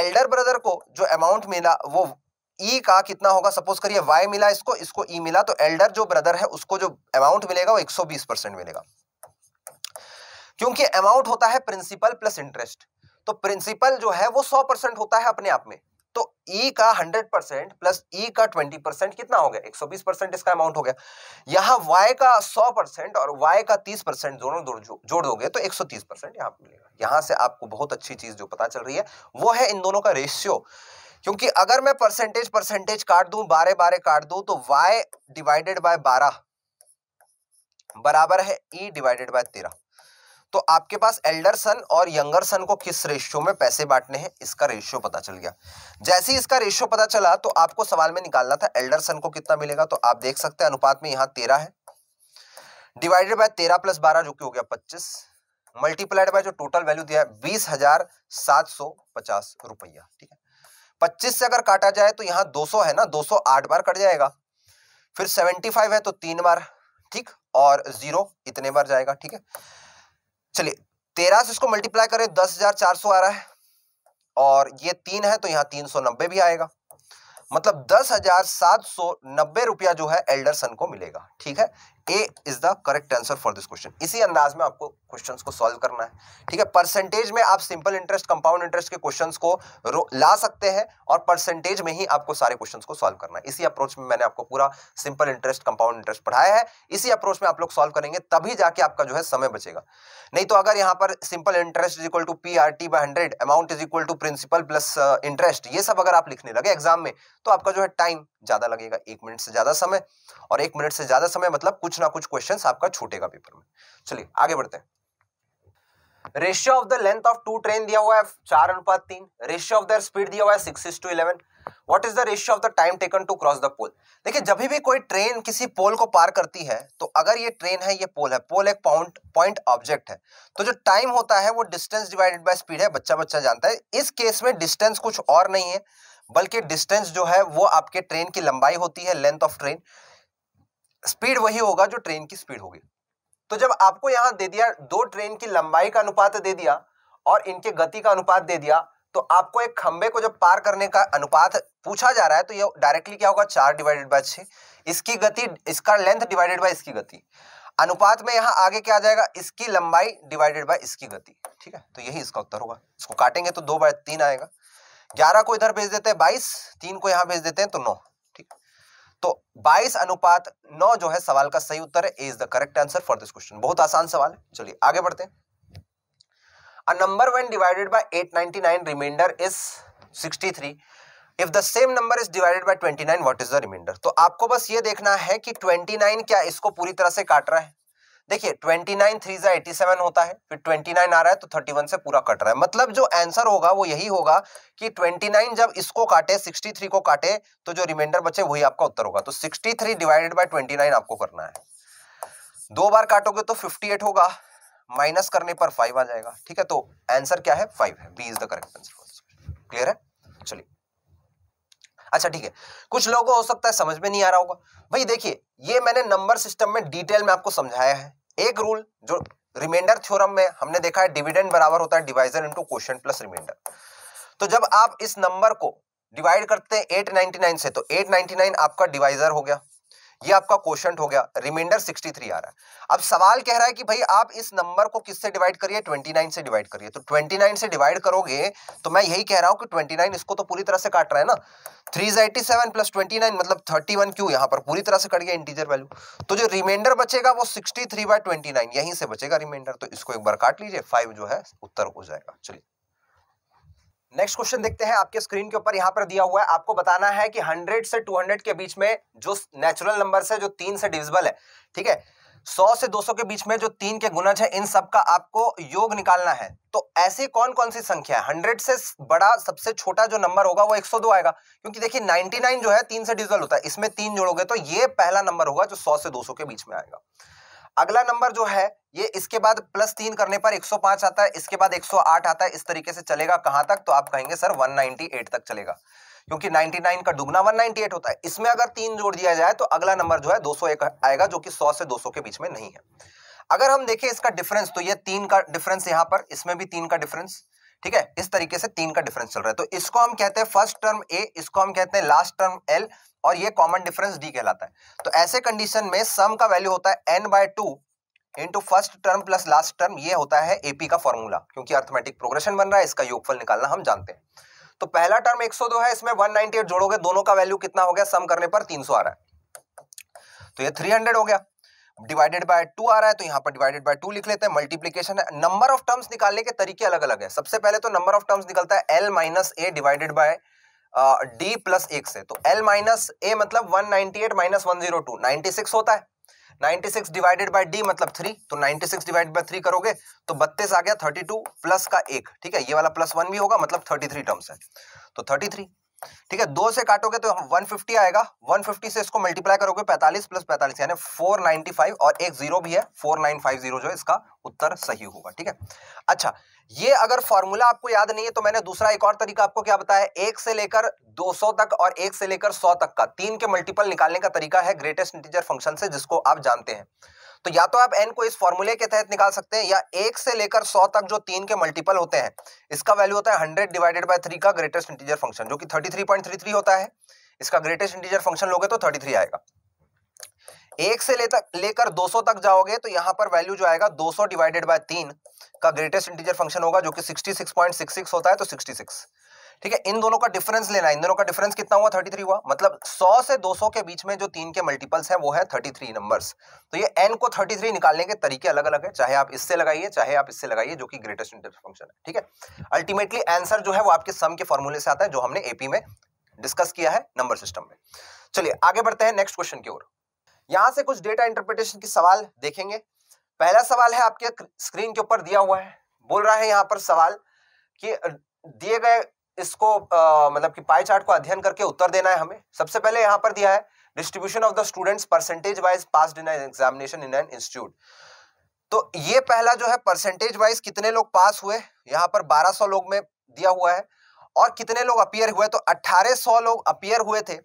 एल्डर ब्रदर को जो अमाउंट मिला वो ई e का कितना होगा सपोज करिए वाई मिला इसको इसको ई e मिला तो एल्डर जो ब्रदर है उसको जो अमाउंट मिलेगा वो 120 परसेंट मिलेगा क्योंकि अमाउंट होता है प्रिंसिपल प्लस इंटरेस्ट तो प्रिंसिपल जो है वो सौ परसेंट होता है अपने आप में तो E का 100 परसेंट प्लस E का 20 परसेंट कितना हो गया 120 परसेंट इसका अमाउंट हो गया यहां Y का 100 परसेंट और Y का 30 परसेंट दोनों जोड़ दोगे तो 130 सौ तीस परसेंट यहाँ मिलेगा यहां से आपको बहुत अच्छी चीज जो पता चल रही है वो है इन दोनों का रेशियो क्योंकि अगर मैं परसेंटेज परसेंटेज काट दू बारह बारह काट दू तो y डिवाइडेड बाय बारह बराबर है e डिवाइडेड बाय तेरह तो आपके पास एल्डर सन और यंगर सन को किस रेशियो में पैसे बांटने हैं इसका रेशियो पता चल गया जैसे ही इसका रेशियो पता चला तो आपको सवाल में निकालना था एल्डर सन को कितना मिलेगा तो आप देख सकते हैं अनुपात में यहां तेरह है डिवाइडेड बाय तेरह प्लस बारह जो कि हो गया पच्चीस मल्टीप्लाइड बाय जो टोटल वैल्यू दिया है बीस हजार सात सौ पचास रुपया ठीक है पच्चीस से अगर काटा जाए तो यहां दो सौ है ना दो सौ आठ बार कट जाएगा फिर सेवेंटी फाइव है तो तीन बार ठीक और जीरो इतने बार जाएगा ठीक है चलिए तेरह से इसको मल्टीप्लाई करें दस हजार चार सौ आ रहा है और ये तीन है तो यहाँ तीन सौ नब्बे भी आएगा मतलब दस हजार सात सौ नब्बे रुपया जो है एल्डरसन को मिलेगा ठीक है A is the correct answer for this question इसी अंदाज में आपको क्वेश्चंस को सॉल्व करना है ठीक है परसेंटेज में आप सिंपल इंटरेस्ट कंपाउंड इंटरेस्ट के क्वेश्चंस को ला सकते हैं और परसेंटेज में ही आपको सारे क्वेश्चंस को सॉल्व करना है इसी अप्रोच में मैंने आपको पूरा सिंपल इंटरेस्ट कंपाउंड इंटरेस्ट पढ़ाया है इसी अप्रोच में आप लोग सॉल्व करेंगे तभी जाके आपका जो है समय बचेगा नहीं तो अगर यहाँ पर simple interest is equal to P R T by hundred amount is equal to principal plus interest ये सब अगर आप लिखने लगे एग्जाम में तो आपका जो है टाइम ज्यादा लगेगा एक मिनट से ज्यादा समय और एक मिनट से ज्यादा समय मतलब कुछ कुछ ना कुछ क्वेश्चन आपका छूटेगा पेपर में चलिए आगे बढ़ते हैं ratio of the length of two train दिया हुआ है चार अनुपात तीन रेशियो ऑफ द स्पीड दिया हुआ है six to eleven what is the ratio of the time taken to cross the pole देखिए जब भी कोई ट्रेन किसी पोल को पार करती है तो अगर ये ट्रेन है ये पोल है पोल एक पॉइंट पॉइंट ऑब्जेक्ट है तो जो टाइम होता है वो डिस्टेंस डिवाइडेड बाय स्पीड है बच्चा बच्चा जानता है इस केस में डिस्टेंस कुछ और नहीं है बल्कि डिस्टेंस जो है वो आपके ट्रेन की लंबाई होती है लेंथ ऑफ ट्रेन स्पीड वही होगा जो ट्रेन की स्पीड होगी तो जब आपको यहाँ दे दिया दो ट्रेन की लंबाई का अनुपात दे दिया और इनके गति का अनुपात दे दिया तो आपको एक खंबे को जब पार करने का अनुपात पूछा जा रहा है तो ये डायरेक्टली क्या होगा चार डिवाइडेड बाय छः इसकी गति इसका लेंथ डिवाइडेड बाय इसकी गति अनुपात में यहाँ आगे क्या आ जाएगा इसकी लंबाई डिवाइडेड बाय इसकी गति ठीक है तो यही इसका उत्तर होगा इसको काटेंगे तो दो बाय तीन आएगा ग्यारह को इधर भेज देते हैं बाईस तीन को यहाँ भेज देते हैं तो नौ तो 22 अनुपात 9 जो है सवाल का सही उत्तर है is the correct answer for this question बहुत आसान सवाल है चलिए आगे बढ़ते हैं number when divided by eight remainder is sixty if the same number is divided by 29 what is the remainder तो आपको बस ये देखना है कि 29 क्या इसको पूरी तरह से काट रहा है देखिए ट्वेंटी नाइन थ्री जो एटी सेवन होता है फिर ट्वेंटी नाइन आ रहा है तो थर्टी वन से पूरा कट रहा है मतलब जो आंसर होगा वो यही होगा कि ट्वेंटी नाइन जब इसको काटे सिक्सटी थ्री को काटे तो जो रिमाइंडर बचे वही आपका उत्तर होगा तो sixty three divided by twenty nine आपको करना है दो बार काटोगे तो फिफ्टी एट होगा माइनस करने पर फाइव आ जाएगा ठीक है तो आंसर क्या है फाइव है B is the correct answer clear है चलिए अच्छा ठीक है कुछ लोगों को हो सकता है समझ में नहीं आ रहा होगा भाई देखिए ये मैंने नंबर सिस्टम में डिटेल में आपको समझाया है एक रूल जो रिमाइंडर थ्योरम में हमने देखा है डिविडेंड बराबर होता है divisor into question plus remainder तो जब आप इस नंबर को डिवाइड करते हैं 899 से तो 899 आपका डिवाइजर हो गया ये आपका क्वेश्चन हो गया रिमाइंडर 63 आ रहा है अब सवाल कह रहा है कि भाई आप इस नंबर को किससे डिवाइड करिए 29 से डिवाइड करिए तो 29 से डिवाइड करोगे तो मैं यही कह रहा हूं कि 29 इसको तो पूरी तरह से काट रहा है ना three eighty seven plus twenty nine मतलब थर्टी वन क्यू यहाँ पर पूरी तरह से कट गया इंटीजर वैल्यू तो जो रिमाइंडर बचेगा वो sixty three by twenty nine यहीं से बचेगा रिमाइंडर तो इसको एक बार काट लीजिए फाइव जो है उत्तर हो जाएगा चलिए नेक्स्ट क्वेश्चन देखते हैं आपके स्क्रीन के ऊपर यहाँ पर दिया हुआ है आपको बताना है कि 100 से 200 के बीच में जो नेचुरल नंबर है जो तीन से डिविजिबल है ठीक है 100 से 200 के बीच में जो तीन के गुणज है इन सब का आपको योग निकालना है तो ऐसी कौन कौन सी संख्या है हंड्रेड से बड़ा सबसे छोटा जो नंबर होगा वो 102 आएगा क्योंकि देखिए 99 जो है तीन से डिविजिबल होता है इसमें तीन जोड़ोगे तो ये पहला नंबर होगा जो 100 से 200 के बीच में आएगा अगला नंबर जो है ये इसके बाद प्लस तीन करने पर 105 आता है इसके बाद 108 आता है इस तरीके से चलेगा कहां तक तो आप कहेंगे सर 198 तक चलेगा क्योंकि 99 का दुगना 198 होता है इसमें अगर तीन जोड़ दिया जाए तो अगला नंबर जो है 201 आएगा जो कि 100 से 200 के बीच में नहीं है अगर हम देखें इसका डिफरेंस तो ये तीन का डिफरेंस यहां पर इसमें भी तीन का डिफरेंस ठीक है इस तरीके से तीन का डिफरेंस चल रहा है तो इसको हम कहते हैं फर्स्ट टर्म ए इसको हम कहते हैं लास्ट टर्म एल और ये कॉमन डिफरेंस डी कहलाता है तो ऐसे कंडीशन में सम का वैल्यू होता है N by two into first term plus last term ये होता है एपी का फॉर्मूला क्योंकि अर्थमेटिक प्रोग्रेशन बन रहा है इसका योगफल निकालना हम जानते हैं तो पहला टर्म 102 है इसमें 198 जोड़ोगे दोनों का वैल्यू कितना हो गया सम करने पर 300 आ रहा है तो ये 300 हो गया डिवाइडेड बाय टू आ रहा है तो यहाँ पर डिवाइडेड बाय टू लिख लेते हैं मल्टीप्लीकेशन है नंबर ऑफ टर्म्स निकालने के तरीके अलग अलग है सबसे पहले तो नंबर ऑफ टर्म्स निकलता है L minus A divided by D plus एक से तो एल माइनस ए मतलब 198 ninety eight minus one zero two ninety six होता है 96 डिवाइडेड बाय डी मतलब थ्री तो 96 डिवाइड बाय थ्री करोगे तो बत्तीस आ गया 32 प्लस का एक ठीक है ये वाला प्लस वन भी होगा मतलब 33 टर्म्स है तो थ्री ठीक है दो से काटोगे तो 150 आएगा 150 से इसको मल्टीप्लाई करोगे 45 प्लस 45 यानी 495 और एक जीरो भी है 4950 जो इसका उत्तर सही होगा ठीक है अच्छा ये अगर फॉर्मूला आपको याद नहीं है तो मैंने दूसरा एक और तरीका आपको क्या बताया एक से लेकर 200 तक और एक से लेकर 100 तक का तीन के मल्टीपल निकालने का तरीका है ग्रेटेस्ट इंटीजर फंक्शन से जिसको आप जानते हैं तो या तो आप एन को इस फॉर्मूले के तहत निकाल सकते हैं या एक से लेकर सौ तक जो तीन के मल्टीपल होते हैं इसका वैल्यू होता है हंड्रेड डिवाइडेड बाई थ्री का ग्रेटेस्ट इंटीजर फंक्शन जो कि thirty three point three three होता है इसका ग्रेटेस्ट इंटीजर फंक्शन लोगे तो थर्टी थ्री आएगा एक से ले तक लेकर 200 तक जाओगे तो यहाँ पर वैल्यू जो आएगा 200 डिवाइडेड बाय तीन का ग्रेटेस्ट इंटीजर फंक्शन होगा जो कि 66.66 होता है तो सिक्स ठीक है इन दोनों का डिफरेंस लेना इन दोनों का डिफरेंस कितना हुआ 33 हुआ मतलब 100 से 200 के बीच में जो तीन के मल्टीपल्स हैं वो है 33 नंबर्स तो ये n को 33 निकालने के तरीके अलग अलग है चाहे आप इससे लगाइए चाहे आप इससे लगाइए जो कि ग्रेटेस्ट इंटरेस्ट फंक्शन है ठीक है अल्टीमेटली आंसर जो है वो आपके सम के फॉर्मूले से आता है जो हमने एपी में डिस्कस किया है नंबर सिस्टम में चलिए आगे बढ़ते हैं नेक्स्ट क्वेश्चन की ओर यहां से कुछ डेटा इंटरप्रिटेशन के सवाल देखेंगे पहला सवाल है आपके स्क्रीन के ऊपर दिया हुआ है बोल रहा है यहाँ पर सवाल कि दिए गए इसको आ, मतलब कि पाई चार्ट को अध्ययन करके उत्तर देना है हमें सबसे पहले यहाँ पर दिया है distribution of the students percentage wise pass in examination in an institute तो ये पहला जो है परसेंटेज वाइज कितने लोग पास हुए यहाँ पर 1200 लोग में दिया हुआ है और कितने लोग अपियर हुए तो 1800 लोग अपियर हुए थे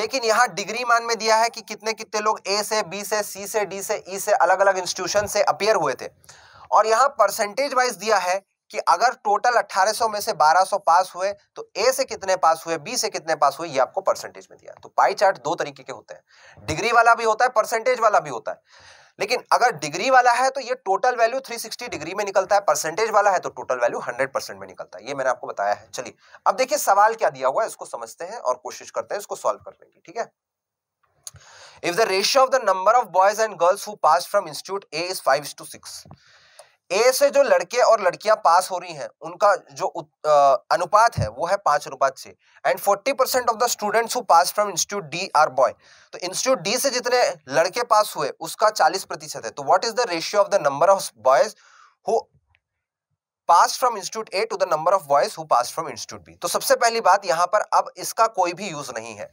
लेकिन यहाँ डिग्री मान में दिया है कि कितने कितने लोग ए से बी से सी से डी से ई e से अलग अलग इंस्टीट्यूशन से अपियर हुए थे और यहाँ परसेंटेज वाइज दिया है कि अगर टोटल 1800 में से 1200 पास हुए तो ए से कितने पास हुए बी से कितने पास हुए ये आपको परसेंटेज में दिया तो पाई चार्ट दो तरीके के होते हैं डिग्री वाला भी होता है परसेंटेज वाला भी होता है लेकिन अगर डिग्री वाला है तो ये टोटल वैल्यू 360 डिग्री में निकलता है परसेंटेज वाला है तो टोटल वैल्यू 100 परसेंट में निकलता है ये मैंने आपको बताया है चलिए अब देखिए सवाल क्या दिया हुआ है इसको समझते हैं और कोशिश करते हैं इसको सॉल्व करने की ठीक है if the ratio of the number of boys and girls who pass from institute A is five to six A से जो लड़के और लड़कियां पास हो रही हैं उनका जो अनुपात है वो है पांच अनुपात से and forty percent of the students who pass from institute D are boy तो इंस्टीट्यूट डी से जितने लड़के पास हुए उसका चालीस प्रतिशत है तो what is the ratio of the number of boys who pass from institute A to the number of boys who pass from institute B तो सबसे पहली बात यहां पर अब इसका कोई भी यूज नहीं है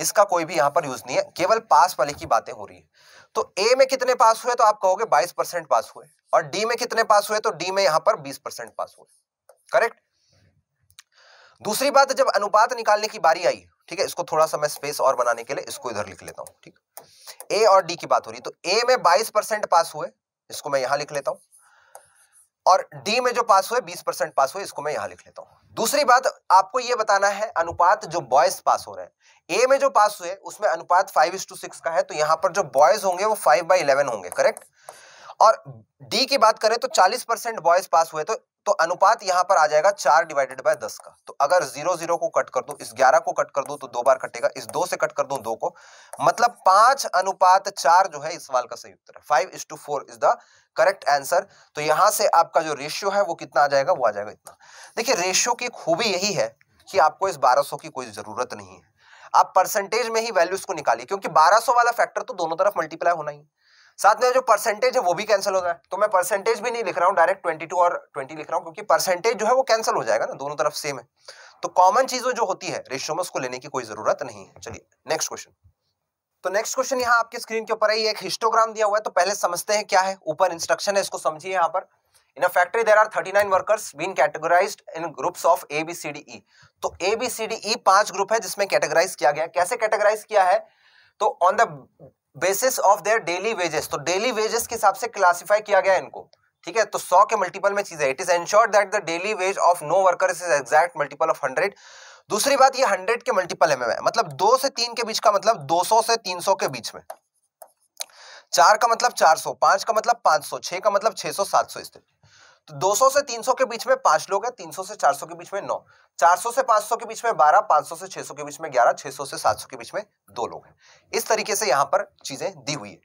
इसका कोई भी यहां पर यूज नहीं है केवल पास वाले की बातें हो रही है तो ए में कितने पास हुए तो आप कहोगे 22 परसेंट पास हुए और डी में कितने पास हुए तो डी में यहां पर 20 परसेंट पास हुए करेक्ट दूसरी बात जब अनुपात निकालने की बारी आई ठीक है इसको थोड़ा सा मैं स्पेस और बनाने के लिए इसको इधर लिख लेता हूं ठीक ए और डी की बात हो रही तो ए में बाईस परसेंट पास हुए इसको मैं यहां लिख लेता हूं और डी में जो पास हुए बीस परसेंट पास हुए इसको मैं यहां लिख लेता हूं दूसरी बात आपको यह बताना है अनुपात जो बॉयज पास हो रहे हैं ए में जो पास हुए उसमें अनुपात फाइव इज टू सिक्स का है तो यहां पर जो बॉयज होंगे वो फाइव बाई इलेवन होंगे करेक्ट और डी की बात करें तो चालीस परसेंट बॉयज पास हुए तो तो अनुपात यहां पर आ जाएगा चार डिवाइडेड बाय दस का तो अगर जीरो जीरो को कट कर दो इस ग्यारह को कट कर दो तो दो बार कटेगा इस दो से कट कर दो दो को मतलब पांच अनुपात चार जो है इस सवाल का सही उत्तर है five is to four is the correct answer तो यहां से आपका जो रेशियो है वो कितना आ जाएगा वो आ जाएगा इतना देखिए रेशियो की खूबी यही है कि आपको इस बारह की कोई जरूरत नहीं है आप परसेंटेज में ही वैल्यूज को निकालिए क्योंकि 1200 वाला फैक्टर तो दोनों तरफ मल्टीप्लाई होना ही है साथ में जो परसेंटेज है वो भी कैंसिल होता है तो मैं परसेंटेज भी नहीं लिख रहा हूँ डायरेक्ट 22 और ट्वेंटी लिख रहा हूँ क्योंकि परसेंटेज जो है वो कैंसिल हो जाएगा ना दोनों तरफ सेम है तो कॉमन चीजों जो होती है रेशियो में उसको लेने की कोई जरूरत नहीं है चलिए नेक्स्ट क्वेश्चन तो नेक्स्ट क्वेश्चन यहाँ आपकी स्क्रीन के ऊपर है ये एक हिस्टोग्राम दिया हुआ है तो पहले समझते हैं क्या है ऊपर इंस्ट्रक्शन है इसको समझिए यहाँ पर in factory there are thirty nine workers been categorize in groups of A B C D E तो ए बी सी डी ई पांच ग्रुप है जिसमें कैटेगराइज किया गया कैसे कैटेगराइज किया है तो on the basis of their daily wages तो डेली वेजेस के हिसाब से क्लासिफाई किया गया इनको ठीक है तो सौ के मल्टीपल में चीज है it is ensured that the daily wage of no worker is exact multiple of hundred दूसरी बात ये हंड्रेड के मल्टीपल है मतलब दो से तीन के बीच का मतलब दो सौ से तीन सौ के बीच में चार का मतलब चार सौ पांच का मतलब पांच सौ छह का मतलब छह सौ सात सौ इस तरह तो 200 से 300 के बीच में पांच लोग हैं 300 से 400 के बीच में नौ 400 से 500 के बीच में 12 500 से 600 के बीच में 11 600 से 700 के बीच में दो लोग हैं इस तरीके से यहां पर चीजें दी हुई है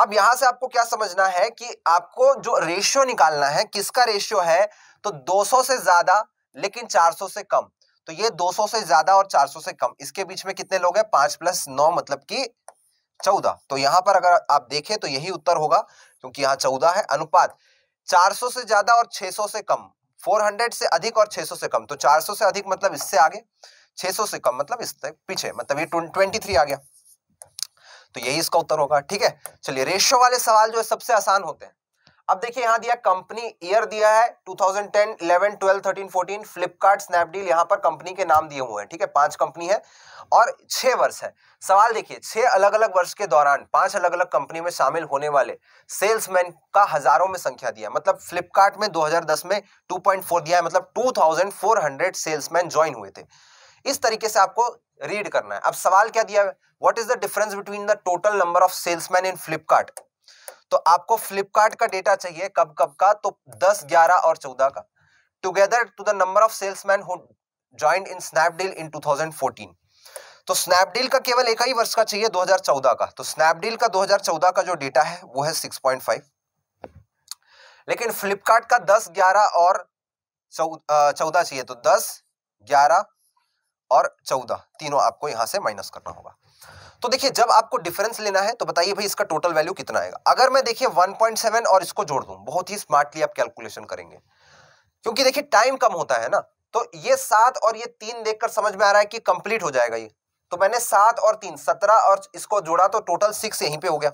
अब यहां से आपको क्या समझना है कि आपको जो रेशियो निकालना है किसका रेशियो है तो दो से ज्यादा लेकिन चार से कम तो ये 200 से ज्यादा और 400 से कम इसके बीच में कितने लोग हैं पांच प्लस नौ मतलब कि चौदह तो यहां पर अगर आप देखें तो यही उत्तर होगा क्योंकि यहां चौदह है अनुपात 400 से ज्यादा और 600 से कम 400 से अधिक और 600 से कम तो 400 से अधिक मतलब इससे आगे 600 से कम मतलब इस तक पीछे मतलब ये 23 आ गया तो यही इसका उत्तर होगा ठीक है चलिए रेशियो वाले सवाल जो है सबसे आसान होते हैं अब देखिए यहाँ दिया कंपनी ईयर दिया है 2010, 11, 12, 13, 14 फ्लिपकार्ट स्नैपडील यहाँ पर कंपनी के नाम दिए हुए हैं ठीक है पांच कंपनी है और छह वर्ष है सवाल देखिए छह अलग अलग वर्ष के दौरान पांच अलग अलग कंपनी में शामिल होने वाले सेल्समैन का हजारों में संख्या दिया मतलब फ्लिपकार्ट में 2010 में 2.4 दिया है मतलब 2400 सेल्समैन ज्वाइन हुए थे इस तरीके से आपको रीड करना है अब सवाल क्या दिया है what is the difference between the total number of salesman in Flipkart तो आपको फ्लिपकार्ट का डेटा चाहिए कब कब का तो दस ग्यारह और चौदह का together to the number of salesman who joined in Snapdeal in 2014 तो स्नैपडील का केवल एक ही वर्ष का चाहिए 2014 का तो स्नैपडील का 2014 का जो डेटा है वो है 6.5 लेकिन फ्लिपकार्ट का 10 11 और 14 चाहिए तो 10 11 और 14 तीनों आपको यहां से माइनस करना होगा तो देखिए जब आपको डिफरेंस लेना है तो बताइए भाई इसका टोटल वैल्यू कितना आएगा अगर मैं देखिए 1.7 और इसको जोड़ दूं बहुत ही स्मार्टली आप कैलकुलेशन करेंगे क्योंकि देखिए टाइम कम होता है ना तो ये सात और ये तीन देखकर समझ में आ रहा है कि कंप्लीट हो जाएगा ये तो मैंने सात और तीन सत्रह और इसको जोड़ा तो टोटल सिक्स यहीं पे हो गया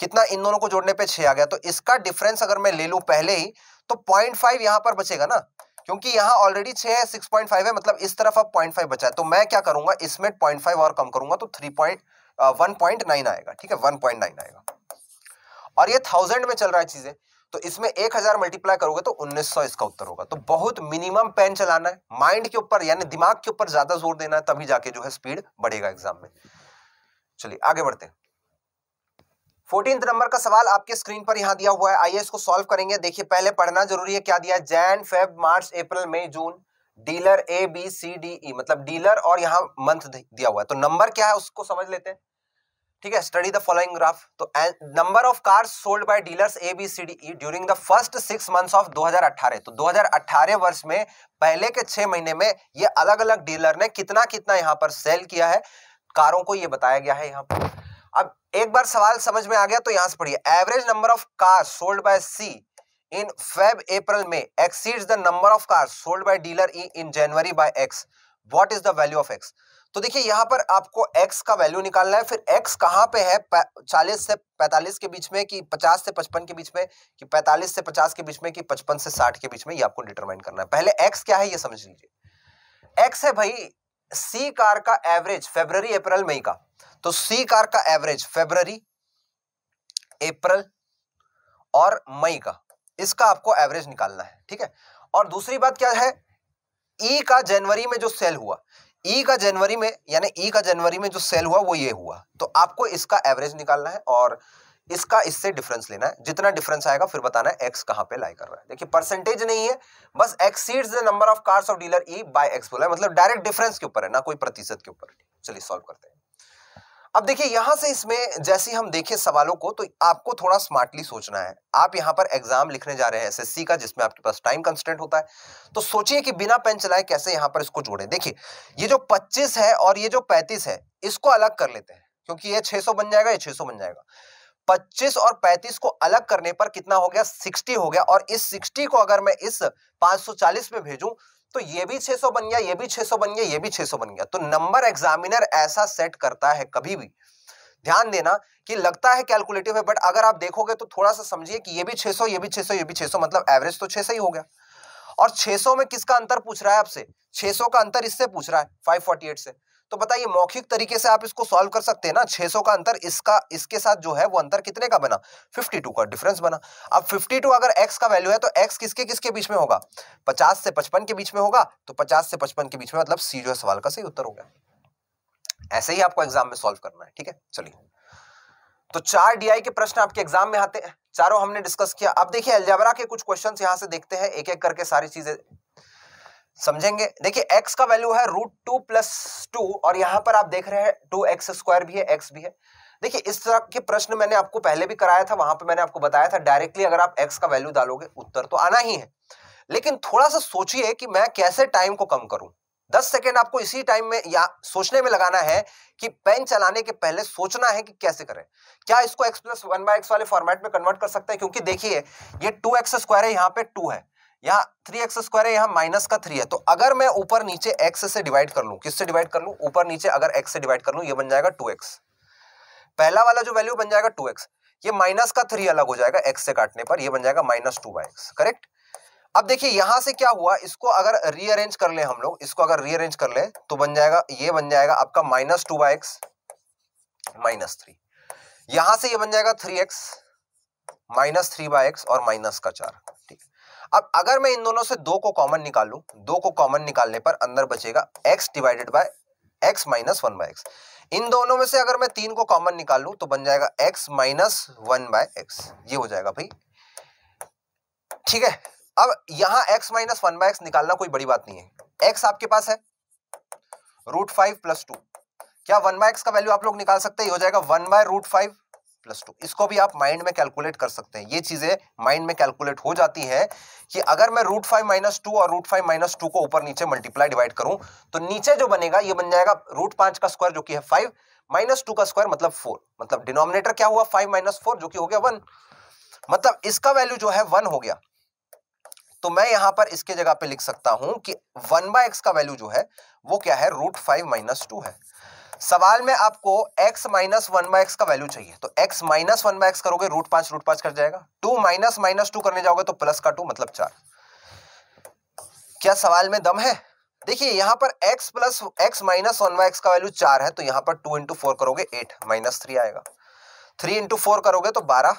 कितना इन दोनों को जोड़ने पे छह आ गया तो इसका डिफरेंस अगर मैं ले लूं पहले ही तो पॉइंट फाइव यहां पर बचेगा ना क्योंकि यहाँ ऑलरेडी है सिक्स पॉइंट फाइव है मतलब इस तरफ अब पॉइंट फाइव बचा है तो मैं क्या करूंगा इसमें पॉइंट फाइव और कम करूंगा तो three point one point nine आएगा ठीक है वन पॉइंट नाइन आएगा और ये थाउजेंड में चल रहा है चीजें तो इसमें एक हजार मल्टीप्लाई करोगे तो उन्नीस सौ इसका उत्तर होगा तो बहुत मिनिमम पेन चलाना है माइंड के ऊपर यानी दिमाग के ऊपर ज्यादा जोर देना है तभी जाके जो है स्पीड बढ़ेगा एग्जाम में चलिए आगे बढ़ते हैं फोर्टीन नंबर का सवाल आपके स्क्रीन पर यहाँ दिया हुआ है आइए इसको सॉल्व करेंगे देखिए पहले पढ़ना जरूरी है क्या दिया Jan Feb March April May June dealer A B C D E मतलब डीलर और यहाँ मंथ दिया हुआ है तो नंबर क्या है उसको समझ लेते हैं ठीक है स्टडी द फॉलोइंग ग्राफ तो number of cars sold by dealers A B C D E during the first six months of 2018 तो 2018 वर्ष में पहले के छह महीने में ये अलग अलग डीलर ने कितना कितना यहाँ पर सेल किया है कारों को ये बताया गया है यहाँ पर अब एक बार सवाल समझ में आ गया तो यहां से पढ़िए average number of car sold by C in Feb April में exceeds the number of car sold by dealer E in January by X what is the value of X तो देखिए यहां पर आपको x का वैल्यू निकालना है फिर x कहां पे है 40 से 45 के बीच में कि 50 से 55 के बीच में कि 45 से 50 के बीच में कि 55 से 60 के बीच में ये आपको डिटरमाइन करना है पहले x क्या है ये समझ लीजिए x है भाई सी कार का एवरेज फेब्ररी अप्रैल मई का तो सी कार का एवरेज फेब्ररी अप्रैल और मई का इसका आपको एवरेज निकालना है ठीक है और दूसरी बात क्या है ई e का जनवरी में जो सेल हुआ ई e का जनवरी में यानी ई e का जनवरी में जो सेल हुआ वो ये हुआ तो आपको इसका एवरेज निकालना है और इसका इससे डिफरेंस लेना है जितना डिफरेंस आएगा फिर बताना है एक्स कहां पे लाई कर रहा है देखिए परसेंटेज नहीं है बस exceeds the number of cars of dealer E by X बोला है मतलब डायरेक्ट डिफरेंस के ऊपर है ना कोई प्रतिशत के ऊपर चलिए सॉल्व करते हैं अब देखिए यहां से इसमें जैसे हम देखें सवालों को तो आपको थोड़ा स्मार्टली सोचना है आप यहां पर एग्जाम लिखने जा रहे हैं एसएससी का जिसमें आपके पास टाइम कंस्टेंट होता है तो सोचिए कि बिना पेन चलाए कैसे यहां पर इसको जोड़े देखिए ये जो 25 है और ये जो 35 है इसको अलग कर लेते हैं क्योंकि ये 600 बन जाएगा ये 600 बन जाएगा 25 और 35 को अलग करने पर कितना हो गया 60 हो गया और इस 60 को अगर मैं इस 540 में भेजूं तो ये भी 600 बन गया ये भी 600 बन गया ये भी 600 बन गया तो नंबर एग्जामिनर ऐसा सेट करता है कभी भी ध्यान देना कि लगता है कैलकुलेटिव है बट अगर आप देखोगे तो थोड़ा सा समझिए कि ये भी 600 ये भी 600 ये भी 600 मतलब एवरेज तो 600 ही हो गया और 600 में किसका अंतर पूछ रहा है आपसे 600 का अंतर इससे पूछ रहा है 548 से तो बताइए मौखिक तरीके से आप इसको सॉल्व कर सकते हैं ना 600 का अंतर इसका इसके साथ जो है वो अंतर कितने का बना 52 का डिफरेंस बना अब 52 अगर x का वैल्यू है तो x किसके किसके बीच में होगा 50 से 55 के बीच में होगा तो 50 से 55 के बीच में मतलब सी जो है सवाल का सही उत्तर हो गया ऐसे ही आपको एग्जाम में सॉल्व करना है ठीक है चलिए तो चार डी के प्रश्न आपके एग्जाम में आते हैं चारों हमने डिस्कस किया अब देखिए अलजेबरा के कुछ क्वेश्चन यहां से देखते हैं एक एक करके सारी चीजें समझेंगे देखिए x का वैल्यू है रूट टू प्लस टू और यहाँ पर आप देख रहे हैं टू एक्स स्क्वायर भी है x भी है देखिए इस तरह के प्रश्न मैंने आपको पहले भी कराया था वहां पर मैंने आपको बताया था डायरेक्टली अगर आप x का वैल्यू डालोगे उत्तर तो आना ही है लेकिन थोड़ा सा सोचिए कि मैं कैसे टाइम को कम करूं दस सेकेंड आपको इसी टाइम में या सोचने में लगाना है कि पेन चलाने के पहले सोचना है कि कैसे करें क्या इसको X plus one by X वाले फॉर्मेट में कन्वर्ट कर सकते हैं क्योंकि देखिए ये टू एक्स स्क्वायर है यहाँ पे टू है यहाँ थ्री एक्स स्क्वायर है यहाँ माइनस का थ्री है तो अगर मैं ऊपर नीचे एक्स से डिवाइड कर लू किससे डिवाइड कर लू ऊपर नीचे अगर एक्स से डिवाइड कर लू ये बन जाएगा टू एक्स पहला वाला जो वैल्यू बन जाएगा टू एक्स ये माइनस का थ्री अलग हो जाएगा एक्स से काटने पर ये बन जाएगा minus two by X correct अब देखिए यहां से क्या हुआ इसको अगर रीअरेंज कर ले हम लोग इसको अगर रीअरेंज कर ले तो बन जाएगा ये बन जाएगा आपका minus two by x minus three यहां से ये बन जाएगा three X minus three by X और माइनस का चार अब अगर मैं इन दोनों से दो को कॉमन निकाल लू दो को कॉमन निकालने पर अंदर बचेगा X divided by x minus one by X इन दोनों में से अगर मैं तीन को कॉमन निकाल लू तो बन जाएगा X minus one by X ये हो जाएगा भाई ठीक है अब यहां x minus one by X निकालना कोई बड़ी बात नहीं है x आपके पास है रूट फाइव प्लस टू क्या वन बाय एक्स का वैल्यू आप लोग निकाल सकते हैं हो जाएगा one by root five plus two इसको भी आप माइंड में कैलकुलेट कर सकते हैं ये चीजें माइंड में कैलकुलेट हो जाती हैं कि अगर मैं रूट फाइव माइनस टू और रूट फाइव माइनस टू को ऊपर नीचे मल्टीप्लाई डिवाइड करूं तो नीचे जो बनेगा ये बन जाएगा रूट पांच का स्क्वायर जो कि है फाइव माइनस टू का स्क्वायर मतलब फोर मतलब डिनोमिनेटर क्या हुआ फाइव माइनस फोर जो कि हो गया वन मतलब इसका वैल्यू जो है वन हो गया तो मैं यहां पर इसके जगह पे लिख सकता हूं कि वन बाय एक्स का वैल्यू जो है वो क्या है रूट फाइव माइनस टू है सवाल में आपको x minus one by X का वैल्यू चाहिए तो x minus one by X करोगे रूट पांच रूट पांच कर जाएगा टू माइनस माइनस टू करने जाओगे तो प्लस का टू मतलब चार क्या सवाल में दम है देखिए यहां पर x plus X minus one by X का वैल्यू चार है तो यहां पर टू इंटू फोर करोगे एट माइनस थ्री आएगा थ्री इंटू फोर करोगे तो बारह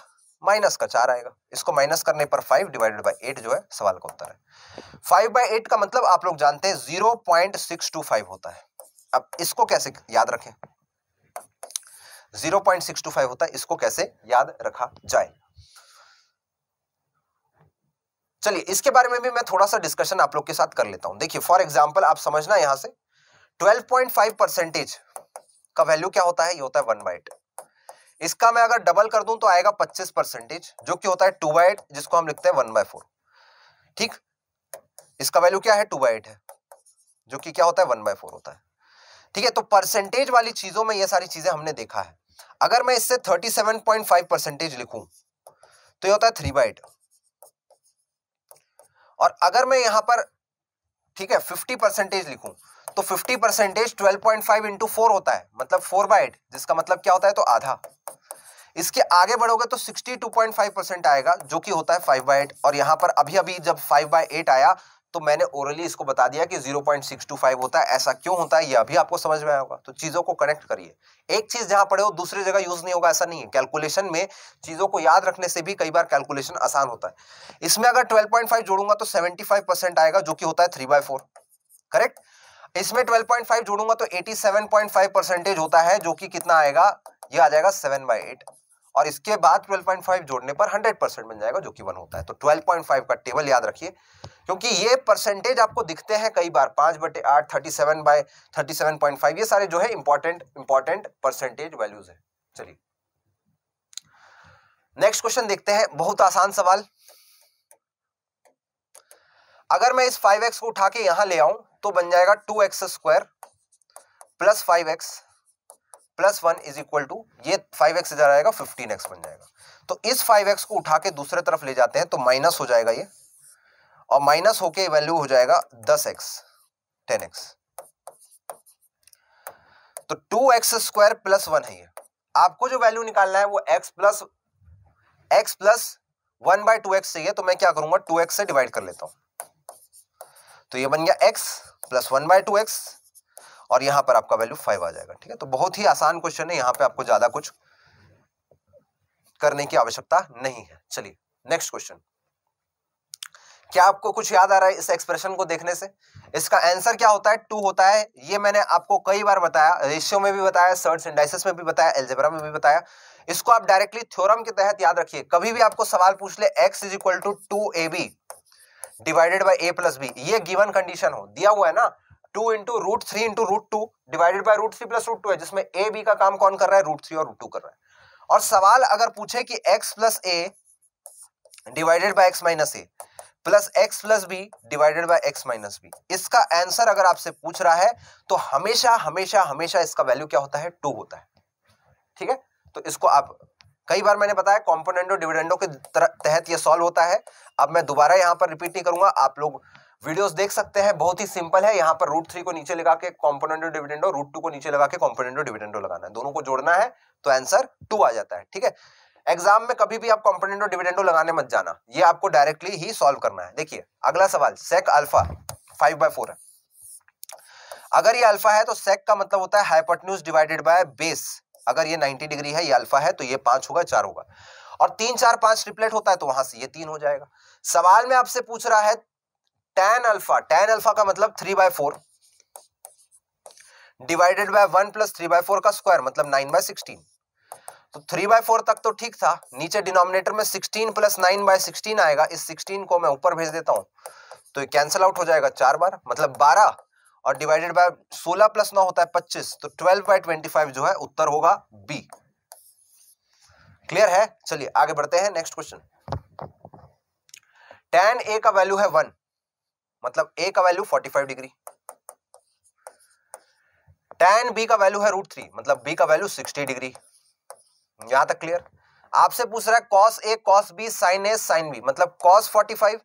माइनस का चार आएगा इसको माइनस करने पर फाइव डिवाइडेड बाई एट जो है सवाल का उत्तर है फाइव बाई एट का मतलब आप लोग जानते हैं zero point six two five होता है अब इसको कैसे याद रखें 0.625 होता है इसको कैसे याद रखा जाए चलिए इसके बारे में भी मैं थोड़ा सा डिस्कशन आप लोग के साथ कर लेता हूं देखिए फॉर एग्जाम्पल आप समझना यहां से 12.5 परसेंटेज का वैल्यू क्या होता है ये होता है वन बाइट इसका मैं अगर डबल कर दूं तो आएगा 25 परसेंटेज जो कि होता है टू बाई एट जिसको हम लिखते हैं वन बाय फोर ठीक इसका वैल्यू क्या है टू बाई एट है जो कि क्या होता है वन बाय फोर होता है ठीक है तो परसेंटेज वाली चीजों में ये सारी चीजें हमने देखा है अगर मैं इससे 37.5 परसेंटेज लिखूं तो ये होता है थ्री बाइट और अगर मैं यहां पर ठीक है 50 परसेंटेज लिखूं तो 50 percentage twelve point five into four होता है मतलब फोर बाइट जिसका मतलब क्या होता है तो आधा इसके आगे बढ़ोगे तो 62.5 परसेंट आएगा जो कि होता है 5 बाई एट और यहां पर अभी अभी जब 5 बाई एट आया तो मैंने ओरली इसको बता दिया कि 0.625 होता है ऐसा क्यों होता है ये अभी आपको समझ में आया होगा तो चीज़ों को कनेक्ट करिए एक चीज़ जहां पड़े हो दूसरी जगह यूज़ नहीं होगा ऐसा नहीं है कैलकुलेशन में चीज़ों को याद रखने से भी कई बार कैलकुलेशन आसान होता है इसमें अगर 12.5 जोड़ूंगा तो 75 आएगा जो कि होता है थ्री बाय करेक्ट इसमें ट्वेल्व जोड़ूंगा तो एटी परसेंटेज होता है जो कि कितना आएगा यह आ जाएगा सेवन बाय और इसके बाद 12.5 जोड़ने पर 100 बन जाएगा जो कि वन होता है तो 12.5 का टेबल याद रखिए क्योंकि ये परसेंटेज आपको दिखते हैं कई बार पांच बटे आठ thirty seven by thirty seven point five ये सारे जो है इंपॉर्टेंट इंपॉर्टेंट परसेंटेज वैल्यूज है चलिए नेक्स्ट क्वेश्चन देखते हैं बहुत आसान सवाल अगर मैं इस एक्स को उठा के यहां ले आऊं तो बन जाएगा two x square plus five x plus one is equal to ये फाइव एक्स आएगा फिफ्टीन एक्स बन जाएगा तो इस फाइव एक्स को उठा के दूसरे तरफ ले जाते हैं तो माइनस हो जाएगा ये और माइनस होके वैल्यू हो जाएगा दस एक्स टेन एक्स तो two x square plus one है ये आपको जो वैल्यू निकालना है वो x plus x plus one by two x चाहिए तो मैं क्या करूंगा टू एक्स से डिवाइड कर लेता हूं तो ये बन गया x plus one by two x और यहां पर आपका वैल्यू फाइव आ जाएगा ठीक है तो बहुत ही आसान क्वेश्चन है यहां पे आपको ज्यादा कुछ करने की आवश्यकता नहीं है चलिए नेक्स्ट क्वेश्चन क्या आपको कुछ याद आ रहा है इस एक्सप्रेशन को देखने से इसका आंसर क्या होता है टू होता है ये मैंने आपको कई बार बताया रेशियो में भी बताया सर्ट इंडाइसिस में भी बताया एल्जेब्रा में भी बताया इसको आप डायरेक्टली थ्योरम के तहत याद रखिए कभी भी आपको सवाल पूछ ले x is equal to two a b divided by a plus b ये गिवन कंडीशन हो दिया हुआ है ना two into root three into root two divided by root three plus root two है जिसमें ए बी का काम कौन कर रहा है रूट थ्री और रूट टू कर रहा है और सवाल अगर पूछे कि x plus a divided by x minus a plus x plus B divided by x minus b इसका आंसर अगर आपसे पूछ रहा है तो हमेशा हमेशा हमेशा इसका वैल्यू क्या होता है टू होता है ठीक है तो इसको आप कई बार मैंने बताया कॉम्पोनेंडो डिविडेंडो के तहत ये सॉल्व होता है अब मैं दोबारा यहाँ पर रिपीट नहीं करूंगा आप लोग वीडियोस देख सकते हैं बहुत ही सिंपल है यहाँ पर रूट थ्री को नीचे लगा के कॉम्पोनेंडो डिविडेंडो रूट टू को नीचे लगा के कॉम्पोनेंडो डिविडेंडो लगाना है दोनों को जोड़ना है तो आंसर टू आ जाता है ठीक है एग्जाम में कभी भी आप कॉम्पोनेंटो डिविडेंडो लगाने मत जाना ये आपको डायरेक्टली ही सॉल्व करना है देखिए अगला सवाल sec alpha five by four है अगर ये अल्फा है तो सेक का मतलब होता है हाइपोटन्यूज डिवाइडेड बाय बेस अगर ये 90 डिग्री है ये अल्फा है तो ये पांच होगा चार होगा और तीन चार पांच ट्रिपलेट होता है तो वहां से ये तीन हो जाएगा सवाल में आपसे पूछ रहा है टेन अल्फा टेन अल्फा का मतलब three by four divided by one plus three by four का स्क्वायर मतलब नाइन बाय सिक्सटीन तो थ्री बाय फोर तक तो ठीक था नीचे डिनोमिनेटर में sixteen plus nine by sixteen आएगा इस सिक्सटीन को मैं ऊपर भेज देता हूँ तो ये कैंसिल आउट हो जाएगा चार बार मतलब बारह और डिवाइडेड बाय सोलह प्लस नौ होता है पच्चीस तो ट्वेल्व बाय ट्वेंटी फाइव जो है उत्तर होगा बी क्लियर है चलिए आगे बढ़ते हैं नेक्स्ट क्वेश्चन टेन ए का वैल्यू है वन मतलब ए का value forty five degree then b का वैल्यू है रूट थ्री मतलब बी का वैल्यू सिक्सटी डिग्री यहां हम्म। तक क्लियर आपसे पूछ रहा है cos a cos b sine a sine b मतलब cos 45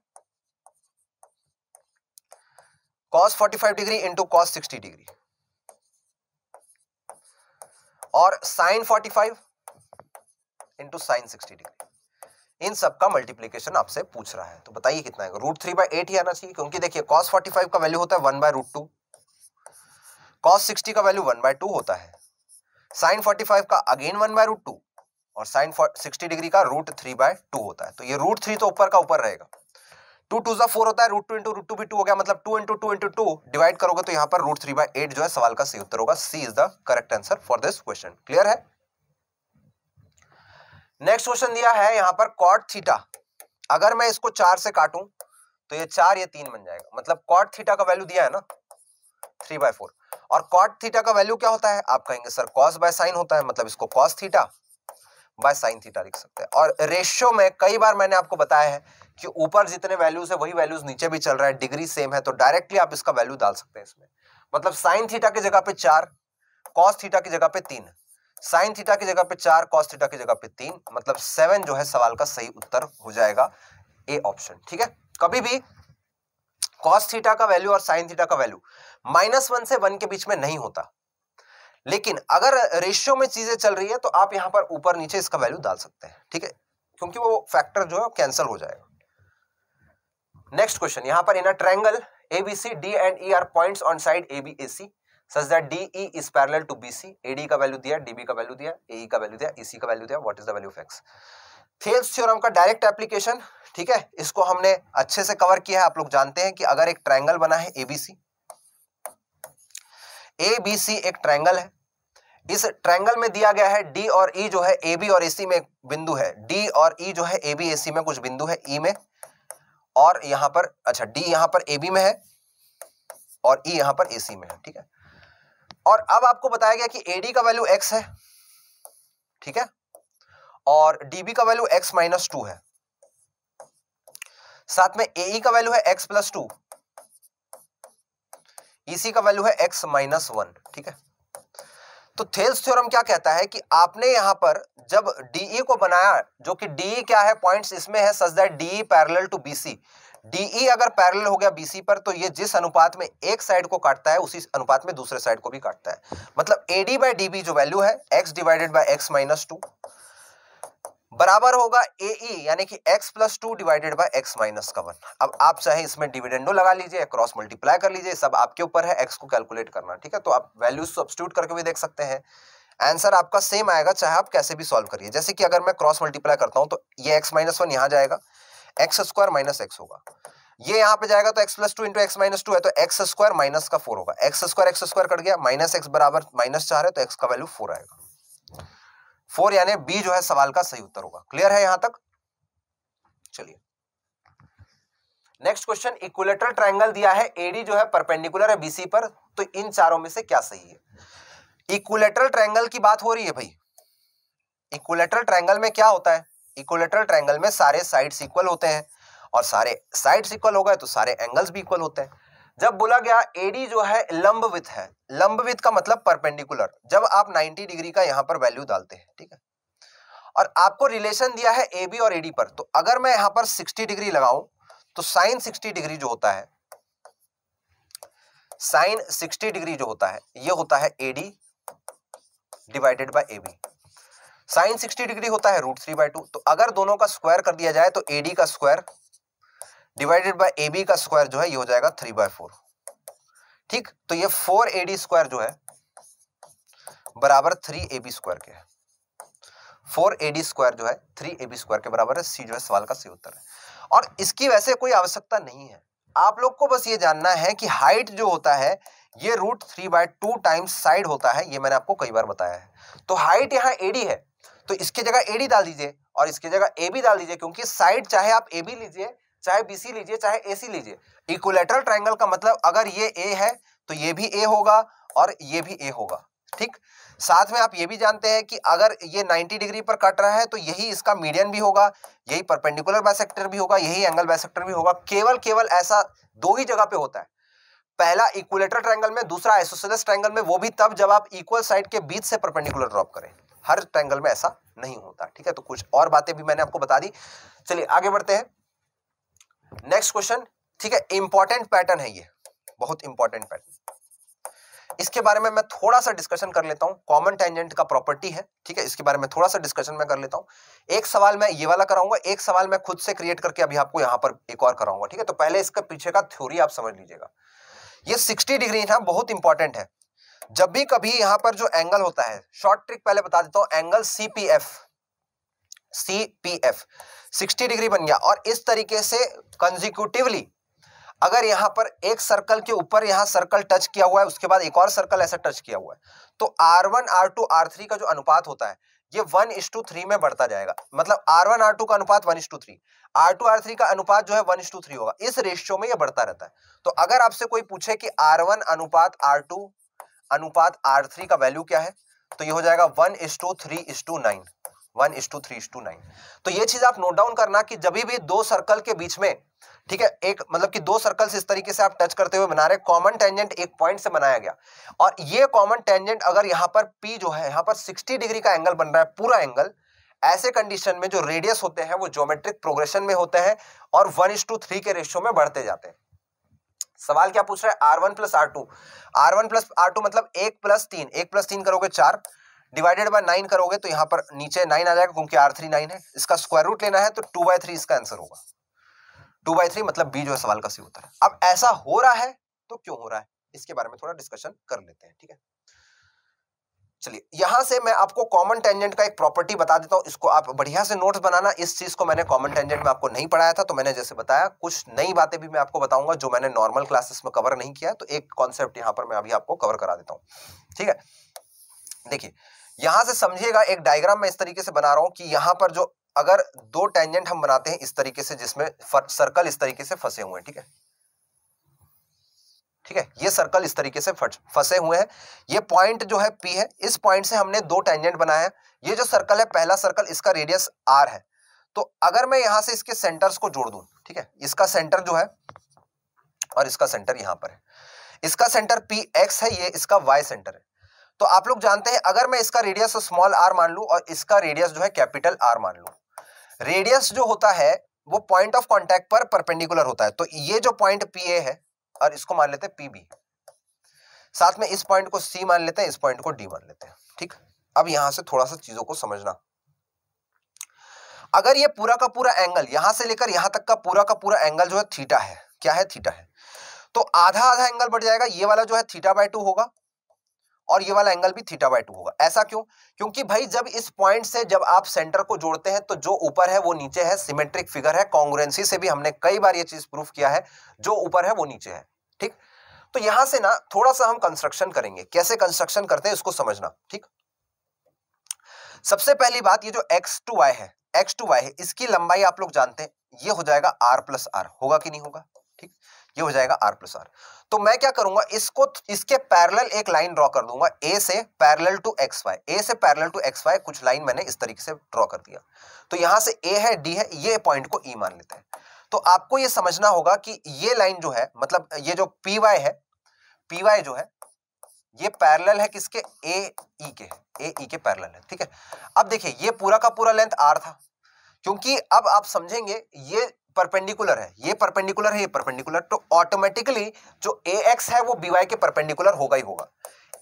cos five degree into cos 60 degree और sine 45 into sine sixty degree इन सब का मल्टीप्लीकेशन आपसे पूछ रहा है तो बताइए कितना है रूट थ्री बाई एट ही आना चाहिए क्योंकि देखिए कॉस 45 का वैल्यू होता है one by root two cos sixty का वैल्यू वन बाय टू होता है साइन फोर्टी फाइव का again one by root two और साइन सिक्सटी डिग्री का रूट थ्री बाय टू होता है तो ये रूट थ्री तो ऊपर का ऊपर रहेगा टू टू जो फोर होता है root two into root two भी टू हो गया मतलब two into two into two divide करोगे तो यहाँ पर रूट थ्री बाय एट जो है सवाल का सही उत्तर होगा C is the correct answer for this question clear है नेक्स्ट क्वेश्चन दिया है यहाँ पर कॉट थीटा अगर मैं इसको चार से काटूं तो ये चार ये तीन बन जाएगा मतलब कॉट थीटा का वैल्यू दिया है ना थ्री बाय फोर और कॉट थीटा का वैल्यू क्या होता है आप कहेंगे सर कॉस बाय साइन होता है मतलब इसको cos theta by sine theta लिख सकते हैं और रेशियो में कई बार मैंने आपको बताया है कि ऊपर जितने वैल्यूज है वही वैल्यूज नीचे भी चल रहा है डिग्री सेम है तो डायरेक्टली आप इसका वैल्यू डाल सकते हैं इसमें मतलब साइन थीटा की जगह पे चार कॉस थीटा की जगह पे तीन साइन थीटा की जगह पे चार कॉस थीटा की जगह पे तीन मतलब सेवन जो है सवाल का सही उत्तर हो जाएगा ए ऑप्शन ठीक है कभी भी कॉस थीटा का वैल्यू और साइन थीटा का वैल्यू माइनस वन से वन के बीच में नहीं होता लेकिन अगर रेशियो में चीजें चल रही है तो आप यहां पर ऊपर नीचे इसका वैल्यू डाल सकते हैं ठीक है क्योंकि वो फैक्टर जो है कैंसिल हो जाएगा नेक्स्ट क्वेश्चन यहां पर in a triangle ABC D and E are points on side A A B C such that D E is parallel to B BC AD का वैल्यू दिया डीबी का value दिया AE e का value दिया EC e का value दिया what is the value of x Thales theorem का direct application ठीक है इसको हमने अच्छे से कवर किया है आप लोग जानते हैं कि अगर एक ट्रायंगल बना है एबीसी एबीसी एक ट्रायंगल है इस ट्रायंगल में दिया गया है डी और ई e जो है ए बी और एसी में बिंदु है डी और ई e जो है ए बी एसी में कुछ बिंदु है ई e में और यहां पर अच्छा डी यहां पर ए बी में है और ई e यहां पर एसी में है ठीक है और अब आपको बताया गया कि एडी का वैल्यू एक्स है ठीक है और डीबी का वैल्यू एक्स माइनस टू है साथ में ए e का वैल्यू है एक्स प्लस टू ईसी का वैल्यू है x माइनस e वन ठीक है तो थेल्स थ्योरम क्या कहता है कि आपने यहां पर जब डीई e को बनाया जो कि डीई क्या है पॉइंट्स इसमें है such that DE parallel to BC DE अगर पैरेलल हो गया बीसी पर तो ये जिस अनुपात में एक साइड को काटता है उसी अनुपात में दूसरे साइड को भी काटता है मतलब एडी बाई डीबी जो वैल्यू है x divided by x minus two बराबर होगा ए ई e, यानी कि x plus two divided by x minus का वन अब आप चाहे इसमें डिविडेंडो लगा लीजिए क्रॉस मल्टीप्लाई कर लीजिए सब आपके ऊपर है x को कैलकुलेट करना ठीक है तो आप वैल्यूज सब्सटीट्यूट करके भी देख सकते हैं आंसर आपका सेम आएगा चाहे आप कैसे भी सॉल्व करिए जैसे कि अगर मैं क्रॉस मल्टीप्लाई करता हूँ तो ये एक्स माइनस वन यहाँ जाएगा एक्स स्क्वायर माइनस एक्स होगा ये यहाँ पे जाएगा तो x plus two into x minus two है तो एक्स स्क्वायर माइनस का फोर होगा x square x square cut गया माइनस एक्स बराबर माइनस चार है तो एक्स का वैल्यू फोर आएगा फोर यानी बी जो है सवाल का सही उत्तर होगा क्लियर है यहां तक चलिए नेक्स्ट क्वेश्चन इक्विलेटरल ट्रायंगल दिया है एडी जो है परपेंडिकुलर है बीसी पर तो इन चारों में से क्या सही है इक्विलेटरल ट्रायंगल की बात हो रही है भाई इक्विलेटरल ट्रायंगल में क्या होता है इक्विलेटरल ट्रायंगल में सारे साइड्स इक्वल होते हैं और सारे साइड्स इक्वल हो गए तो सारे एंगल्स भी इक्वल होते हैं जब बोला गया एडी जो है लंबवित है लंबवित का मतलब परपेंडिकुलर जब आप 90 डिग्री का यहां पर वैल्यू डालते हैं ठीक है और आपको रिलेशन दिया है ए बी और एडी पर तो अगर मैं यहां पर 60 डिग्री लगाऊं तो साइन 60 डिग्री जो होता है साइन 60 डिग्री जो होता है ये होता है AD divided by A B sine sixty degree होता है रूट थ्री बाय टू तो अगर दोनों का स्क्वायर कर दिया जाए तो एडी का square divided by A B का स्क्वायर जो है ये हो जाएगा थ्री बाय फोर ठीक तो ये फोर ए डी स्क्वायर जो है बराबर थ्री ए बी स्क्वायर के है फोर ए डी स्क्वायर जो है थ्री ए बी स्क्वायर के बराबर है सी जो है सवाल का सी उत्तर है और इसकी वैसे कोई आवश्यकता नहीं है आप लोग को बस ये जानना है कि हाइट जो होता है ये root three by two times side होता है ये मैंने आपको कई बार बताया है तो हाइट यहाँ एडी है तो इसकी जगह एडी डाल दीजिए और इसकी जगह ए बी डाल दीजिए क्योंकि साइड चाहे आप ए बी लीजिए चाहे बीसी लीजिए चाहे सी लीजिए इक्वलेटरल ट्राइंगल का मतलब अगर ये ए है तो ये भी ए होगा और ये भी ए होगा ठीक साथ में आप ये भी जानते हैं कि अगर ये 90 डिग्री पर कट रहा है तो यही इसका मीडियन भी होगा यही परपेंडिकुलर बाइसेक्टर भी होगा यही एंगल बाइसेक्टर भी होगा केवल केवल ऐसा दो ही जगह पे होता है पहला इक्वलेटर ट्रैंगल में दूसरा एसोसेलस ट्रैंगल में वो भी तब जब आप इक्वल साइड के बीच से परपेंडिकुलर ड्रॉप करें हर ट्रैंगल में ऐसा नहीं होता ठीक है तो कुछ और बातें भी मैंने आपको बता दी चलिए आगे बढ़ते हैं नेक्स्ट क्वेश्चन ठीक है इंपॉर्टेंट पैटर्न है ये बहुत इंपॉर्टेंट पैटर्न इसके बारे में मैं थोड़ा सा डिस्कशन कर लेता हूँ कॉमन टेंजेंट का प्रॉपर्टी है ठीक है इसके बारे में थोड़ा सा डिस्कशन मैं कर लेता हूँ एक सवाल मैं ये वाला कराऊंगा एक सवाल मैं खुद से क्रिएट करके अभी आपको यहाँ पर एक और कराऊंगा ठीक है तो पहले इसके पीछे का थ्योरी आप समझ लीजिएगा ये सिक्सटी डिग्री ना बहुत इंपॉर्टेंट है जब भी कभी यहाँ पर जो एंगल होता है शॉर्ट ट्रिक पहले बता देता हूँ angle CPF C P F sixty degree बन गया और इस तरीके से कंजिक्यूटिवली अगर यहाँ पर एक सर्कल के ऊपर यहाँ सर्कल टच किया हुआ है उसके बाद एक और सर्कल ऐसा टच किया हुआ है तो R one R two R three का जो अनुपात होता है ये वन इस टू थ्री में बढ़ता जाएगा मतलब आर वन आर टू का अनुपात one is to three R two R three का अनुपात जो है वन इस टू थ्री होगा इस रेशियो में ये बढ़ता रहता है तो अगर आपसे कोई पूछे कि आर वन अनुपात आर टू अनुपात आर थ्री का वैल्यू क्या है तो ये हो जाएगा one is to three is to nine one is to three is to nine तो ये चीज आप नोट डाउन करना कि जब भी दो सर्कल के बीच में ठीक है एक मतलब कि दो सर्कल इस तरीके से आप टच करते हुए बना रहे कॉमन टेंजेंट एक पॉइंट से बनाया गया और ये कॉमन टेंजेंट अगर यहाँ पर पी जो है यहाँ पर सिक्सटी डिग्री का एंगल बन रहा है पूरा एंगल ऐसे कंडीशन में जो रेडियस होते हैं वो ज्योमेट्रिक प्रोग्रेशन में होते हैं और वन इज टू थ्री के रेशियो में बढ़ते जाते हैं सवाल क्या पूछ रहा है R one plus R two R one plus R two मतलब एक प्लस तीन एक प्लस तीन करोगे चार डिवाइडेड बाय नाइन करोगे तो यहाँ पर नीचे नाइन आ जाएगा क्योंकि आर थ्री नाइन है इसका स्क्वायर रूट लेना है तो टू बाय थ्री इसका आंसर होगा टू बाय थ्री मतलब बी जो है सवाल का सही उत्तर है अब ऐसा हो रहा है तो क्यों हो रहा है इसके बारे में थोड़ा डिस्कशन कर लेते हैं ठीक है चलिए यहां से मैं आपको कॉमन टेंजेंट का एक प्रॉपर्टी बता देता हूं इसको आप बढ़िया से नोट्स बनाना इस चीज को मैंने कॉमन टेंजेंट में आपको नहीं पढ़ाया था तो मैंने जैसे बताया कुछ नई बातें भी मैं आपको बताऊंगा जो मैंने नॉर्मल क्लासेस में कवर नहीं किया तो एक कॉन्सेप्ट यहां पर मैं अभी आपको कवर करा देता हूं ठीक है देखिए यहां से समझिएगा एक डायग्राम मैं इस तरीके से बना रहा हूं कि यहां पर जो अगर दो टेंजेंट हम बनाते हैं इस तरीके से जिसमें सर्कल इस तरीके से फंसे हुए हैं ठीक है ठीक है ये सर्कल इस तरीके से फंसे हुए हैं ये पॉइंट जो है पी है इस पॉइंट से हमने दो टेंजेंट बनाया ये जो सर्कल है पहला सर्कल इसका रेडियस आर है तो अगर मैं यहां से इसके सेंटर्स को जोड़ दूं ठीक है इसका सेंटर जो है और इसका सेंटर यहां पर है इसका सेंटर पी एक्स है ये इसका वाई सेंटर है तो आप लोग जानते हैं अगर मैं इसका रेडियस स्मॉल आर मान लू और इसका रेडियस जो है कैपिटल आर मान लू रेडियस जो होता है वो पॉइंट ऑफ कॉन्टेक्ट पर परपेंडिकुलर होता है तो ये जो पॉइंट पी ए है और इसको मान लेते हैं पी बी साथ में इस पॉइंट को सी मान लेते हैं इस पॉइंट को डी मान लेते हैं ठीक अब यहां से थोड़ा सा चीजों को समझना अगर ये पूरा का पूरा एंगल यहां से लेकर यहां तक का पूरा का पूरा एंगल जो है थीटा है क्या है थीटा है तो आधा आधा एंगल बढ़ जाएगा ये वाला जो है थीटा बाय टू होगा और ये वाला एंगल भी थीटा बाई टू होगा ऐसा क्यों क्योंकि भाई जब इस पॉइंट से जब आप सेंटर को जोड़ते हैं तो जो ऊपर है वो नीचे है सिमेट्रिक फिगर है कॉन्ग्रेंसी से भी हमने कई बार ये चीज प्रूफ किया है जो ऊपर है वो नीचे है ठीक तो यहां से ना थोड़ा सा हम कंस्ट्रक्शन करेंगे कैसे कंस्ट्रक्शन करते हैं इसको समझना ठीक सबसे पहली बात ये जो एक्स टू वाई है एक्स टू वाई है इसकी लंबाई आप लोग जानते हैं ये हो जाएगा आर प्लस आर होगा कि नहीं होगा ये हो जाएगा आर प्लस आर तो मैं क्या करूंगा इसको इसके पैरेलल एक लाइन ड्रॉ कर दूंगा ए से parallel to X Y A से पैरेलल टू एक्स वाई कुछ लाइन मैंने इस तरीके से ड्रॉ कर दिया तो यहां से ए है डी है ये पॉइंट को ई e मान लेते हैं तो आपको ये समझना होगा कि ये लाइन जो है मतलब ये जो पी वाई है पी वाई जो है ये पैरेलल है किसके ए ई e के ए ई e के पैरल है ठीक है अब देखिए ये पूरा का पूरा लेंथ आर था क्योंकि अब आप समझेंगे ये परपेंडिकुलर है ये परपेंडिकुलर है ये परपेंडिकुलर तो ऑटोमेटिकली जो ए एक्स है वो बी वाई के परपेंडिकुलर होगा ही होगा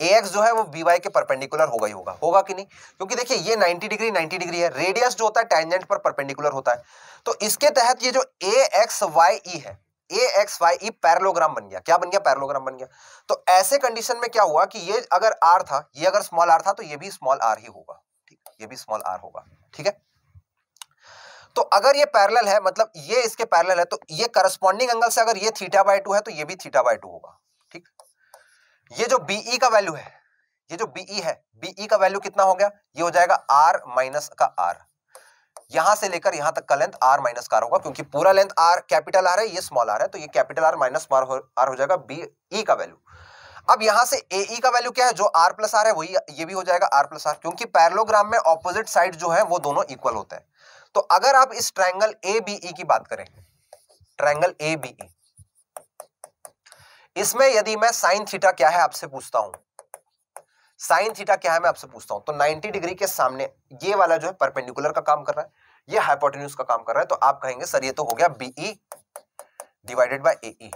ए एक्स जो है वो बी वाई के परपेंडिकुलर होगा ही होगा होगा कि नहीं क्योंकि देखिए ये 90 डिग्री 90 डिग्री है रेडियस जो होता है टेंजेंट पर परपेंडिकुलर होता है तो इसके तहत ये जो ए एक्स वाई ई है A X Y E parallelogram बन गया क्या बन गया पैरलोग्राम बन गया तो ऐसे कंडीशन में क्या हुआ कि ये अगर आर था ये अगर स्मॉल आर था तो ये भी स्मॉल आर ही होगा ठीक ये भी स्मॉल आर होगा ठीक है तो अगर ये पैरेलल है मतलब ये इसके पैरेलल है तो ये करस्पॉन्डिंग एंगल से अगर ये थीटा बाय टू है तो ये भी थीटा बाय टू होगा ठीक ये जो बीई e का वैल्यू है ये जो बीई e है बीई e का वैल्यू कितना हो गया ये हो जाएगा आर माइनस का आर यहां से लेकर यहां तक का लेंथ आर माइनस का होगा क्योंकि पूरा लेंथ आर कैपिटल आर है ये स्मॉल आर है तो ये कैपिटल आर माइनस आर हो जाएगा बीई का वैल्यू अब यहां से ए ई का वैल्यू क्या है जो आर प्लस आर है वही ये भी हो जाएगा आर प्लस आर क्योंकि पैरलोग्राम में ऑपोजिट साइड जो है वो दोनों इक्वल होते हैं तो अगर आप इस ट्रायंगल ए बी ई की बात करें ट्रायंगल ए बी ई इसमें यदि मैं साइन थीटा क्या है आपसे पूछता हूं साइन थीटा क्या है मैं आपसे पूछता हूं तो 90 डिग्री के सामने ये वाला जो है परपेंडिकुलर का काम कर रहा है ये हाइपोटेन्यूज का काम कर रहा है तो आप कहेंगे सर ये तो हो गया BE divided by AE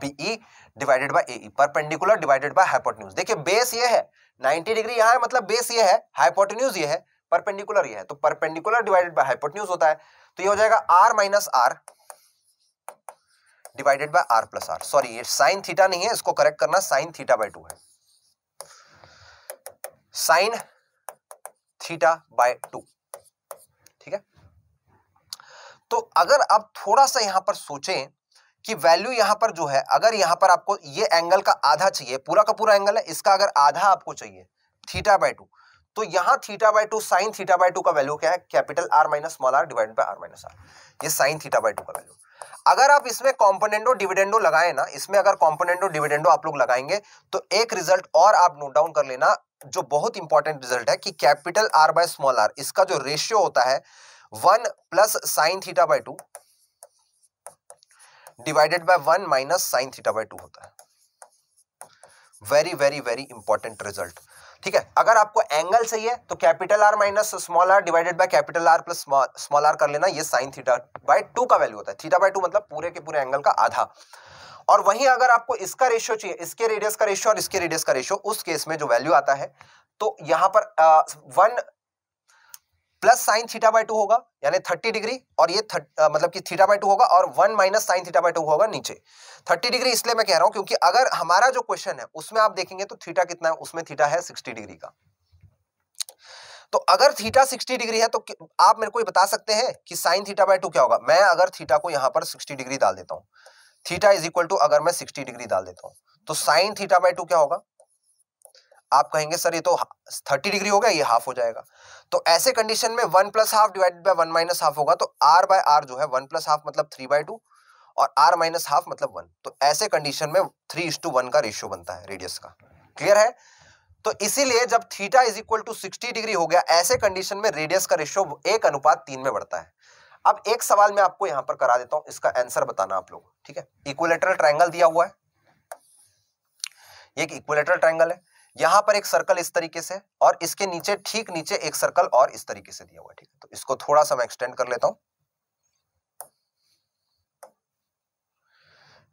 BE divided by AE perpendicular divided by hypotenuse देखिए बेस ये है 90 डिग्री यहां है मतलब बेस ये है हाइपोटेन्यूज ये है परपेंडिकुलर ये है तो परपेंडिकुलर डिवाइडेड बाय हाइपोटेन्यूज होता है तो ये हो जाएगा R minus R divided by R plus R sorry ये साइन थीटा नहीं है इसको करेक्ट करना साइन थीटा बाय टू है साइन थीटा बाय टू ठीक है तो अगर आप थोड़ा सा यहां पर सोचें कि वैल्यू यहां पर जो है अगर यहां पर आपको ये एंगल का आधा चाहिए पूरा का पूरा एंगल है इसका अगर आधा आपको चाहिए थीटा बाय टू तो यहां theta by two sine theta by two का वैल्यू क्या है capital R minus small R divide by R minus R ये साइन थीटा बाय टू का वैल्यू अगर आप इसमें कॉम्पोनेंटो डिविडेंडो लगाए ना इसमें अगर कॉम्पोनेंटो डिविडेंडो आप लोग लगाएंगे तो एक रिजल्ट और आप नोट डाउन कर लेना जो बहुत इंपॉर्टेंट रिजल्ट है कि capital R by small R इसका जो रेशियो होता है one plus sine theta by two divided by one minus sine theta by two होता है very very very important result ठीक है अगर आपको एंगल चाहिए तो capital R minus small R divided by capital R plus small R कर लेना ये साइन थीटा बाय टू का वैल्यू होता है थीटा बाय टू मतलब पूरे के पूरे एंगल का आधा और वहीं अगर आपको इसका रेशियो चाहिए इसके रेडियस का रेशियो और इसके रेडियस का रेशियो उस केस में जो वैल्यू आता है तो यहां पर one uh, plus sine theta by two होगा यानी थर्टी डिग्री और ये थर्ट, मतलब कि थीटा बाय टू होगा और one minus sine theta by two होगा नीचे थर्टी डिग्री इसलिए मैं कह रहा हूं क्योंकि अगर हमारा जो क्वेश्चन है उसमें आप देखेंगे तो थीटा कितना है उसमें थीटा है सिक्सटी डिग्री का तो अगर थीटा 60 डिग्री है तो आप मेरे को ये बता सकते हैं कि साइन थीटा बाय टू क्या होगा मैं अगर थीटा को यहां पर 60 डिग्री डाल देता हूं थीटा इज इक्वल टू अगर मैं 60 डिग्री डाल देता हूं तो साइन थीटा बाय टू क्या होगा आप कहेंगे सर ये तो थर्टी डिग्री हो गया ये हाफ हो जाएगा तो ऐसे कंडीशन में one plus half divide by one minus half होगा तो आर बाय आर जो है वन प्लस हाफ मतलब थ्री बाय टू और आर माइनस हाफ मतलब वन तो ऐसे कंडीशन में थ्री इज टू वन का रेशियो बनता है रेडियस का क्लियर है तो इसीलिए जब theta is equal to sixty degree हो गया ऐसे कंडीशन में रेडियस का रेशियो एक अनुपात तीन में बढ़ता है अब एक सवाल मैं आपको यहां पर करा देता हूं इसका आंसर बताना आप लोग ठीक है इक्वलेटरल ट्रायंगल दिया हुआ है ये एक इक्वलेटरल ट्रायंगल है यहां पर एक सर्कल इस तरीके से और इसके नीचे ठीक नीचे एक सर्कल और इस तरीके से दिया हुआ है ठीक है तो इसको थोड़ा सा मैं एक्सटेंड कर लेता हूं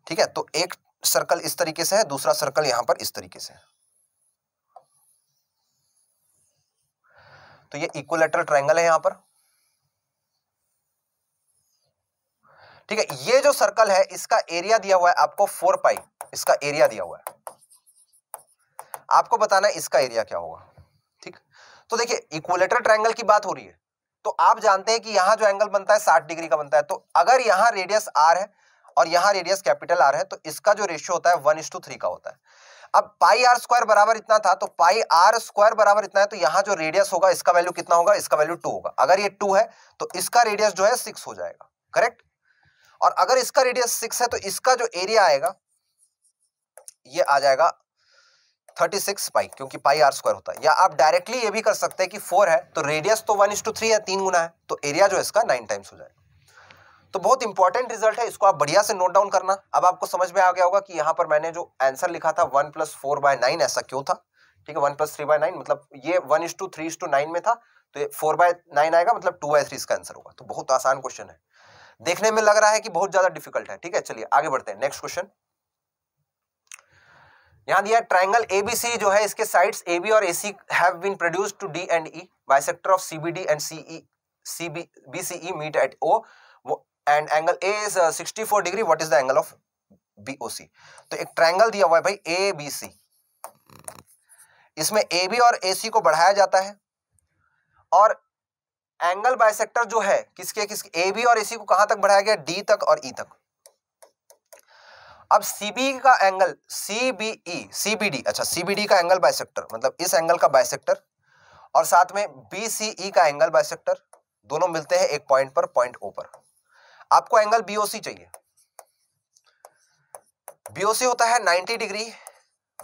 ठीक है तो एक सर्कल इस तरीके से है दूसरा सर्कल यहां पर इस तरीके से है तो ये इक्वलेटरल ट्रायंगल है यहां पर ठीक है ये जो सर्कल है इसका एरिया दिया हुआ है आपको फोर पाई इसका एरिया दिया हुआ है आपको बताना इसका एरिया क्या होगा ठीक तो देखिए इक्वलेटर ट्रायंगल की बात हो रही है तो आप जानते हैं कि यहां जो एंगल बनता है साठ डिग्री का बनता है तो अगर यहां रेडियस आर है और यहां रेडियस कैपिटल आर है तो इसका जो रेशियो होता है वन इस टू थ्री का होता है अब पाई आर स्क्वायर बराबर इतना था तो पाई आर स्क्वायर बराबर इतना है तो यहां जो रेडियस होगा इसका वैल्यू कितना होगा इसका वैल्यू टू होगा अगर ये टू है तो इसका रेडियस जो है सिक्स हो जाएगा करेक्ट और अगर इसका रेडियस सिक्स है तो इसका जो एरिया आएगा ये आ जाएगा थर्टी सिक्स पाई क्योंकि पाई आर स्क्वायर होता है या आप डायरेक्टली ये भी कर सकते हैं कि फोर है तो रेडियस तो वन इज टू थ्री है तीन गुना है तो एरिया जो इसका नाइन टाइम्स हो जाएगा तो बहुत इंपॉर्टेंट रिजल्ट है इसको आप बढ़िया से नोट डाउन करना अब आपको समझ में आ गया होगा कि यहाँ पर मैंने जो आंसर लिखा था one plus four by nine ऐसा क्यों था ठीक है one plus three by nine मतलब ये one is to three is to nine में था तो ये फोर बाय नाइन आएगा मतलब टू बाय थ्री इसका आंसर होगा तो बहुत आसान क्वेश्चन है देखने में लग रहा है कि बहुत ज्यादा डिफिकल्ट है ठीक है चलिए आगे बढ़ते हैं नेक्स्ट क्वेश्चन यहाँ दिया ट्राइंगल सी जो है इसके साइड्स ए बी और A C have been to D and E of CBD and meet at O and angle A is degree is the angle of तो एक ट्राइंगल दिया हुआ है भाई ए बी सी इसमें ए बी और ए सी को बढ़ाया जाता है और एंगल बाइसेक्टर जो है किसके किसके ए बी और ए सी को कहां तक बढ़ाया गया डी तक और ई e तक अब सीबी e का एंगल सीबीई सीबीडी अच्छा सीबीडी का एंगल बायसेक्टर मतलब इस एंगल का बायसेक्टर और साथ में बीसीई e का एंगल बायसेक्टर दोनों मिलते हैं एक पॉइंट पर पॉइंट ओ पर आपको एंगल बीओसी चाहिए बीओसी होता है 90 डिग्री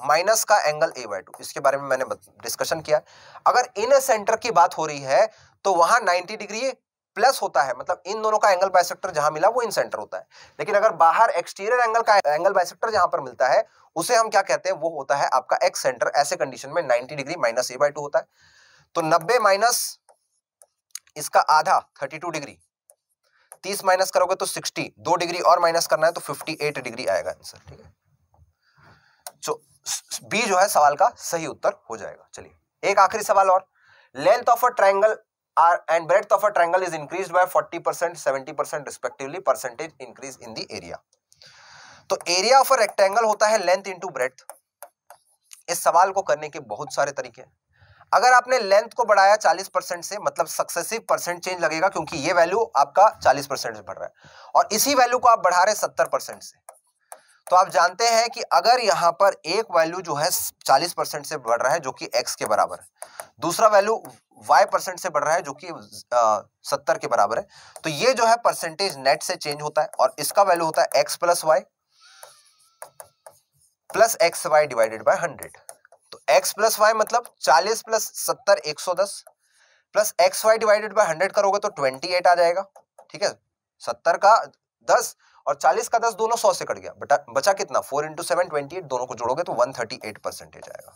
माइनस का एंगल ए बाई टू इसके बारे में मैंने डिस्कशन किया अगर इन सेंटर की बात हो रही है तो वहां 90 डिग्री प्लस होता है मतलब इन दोनों का एंगल बाइसेक्टर जहां मिला वो इन सेंटर होता है लेकिन अगर बाहर एक्सटीरियर एंगल का एंगल बाइसेक्टर जहां पर मिलता है उसे हम क्या कहते हैं वो होता है आपका एक्स सेंटर ऐसे कंडीशन में 90 degree minus A by two होता है तो 90 माइनस इसका आधा 32 डिग्री 30 माइनस करोगे तो 60 दो डिग्री और माइनस करना है तो 58 डिग्री आएगा आंसर ठीक है तो बी जो है सवाल का सही उत्तर हो जाएगा चलिए एक आखिरी सवाल और length of a triangle are and breadth of a triangle is increased by 40 percent 70 percent respectively percentage increase in the area तो एरिया ऑफ अ रेक्टेंगल होता है लेंथ इनटू ब्रेथ इस सवाल को करने के बहुत सारे तरीके हैं अगर आपने लेंथ को बढ़ाया 40 परसेंट से मतलब सक्सेसिव परसेंट चेंज लगेगा क्योंकि ये वैल्यू आपका 40 परसेंट से बढ़ रहा है और इसी वैल्यू को आप बढ़ा रहे 70 परसेंट से तो आप जानते हैं कि अगर यहां पर एक वैल्यू जो है 40 परसेंट से बढ़ रहा है जो कि x के बराबर है दूसरा वैल्यू y परसेंट से बढ़ रहा है जो कि सत्तर के बराबर है तो ये जो है परसेंटेज नेट से चेंज होता है और इसका वैल्यू होता है x plus y plus x y divided by hundred तो x प्लस वाई मतलब 40 प्लस सत्तर एक सौ दस plus x y divided by hundred करोगे तो ट्वेंटी एट आ जाएगा ठीक है सत्तर का दस और 40 का 10 दोनों 100 से कट गया बटा बचा कितना 4 इंटू सेवन ट्वेंटी दोनों को जोड़ोगे तो 138 परसेंटेज आएगा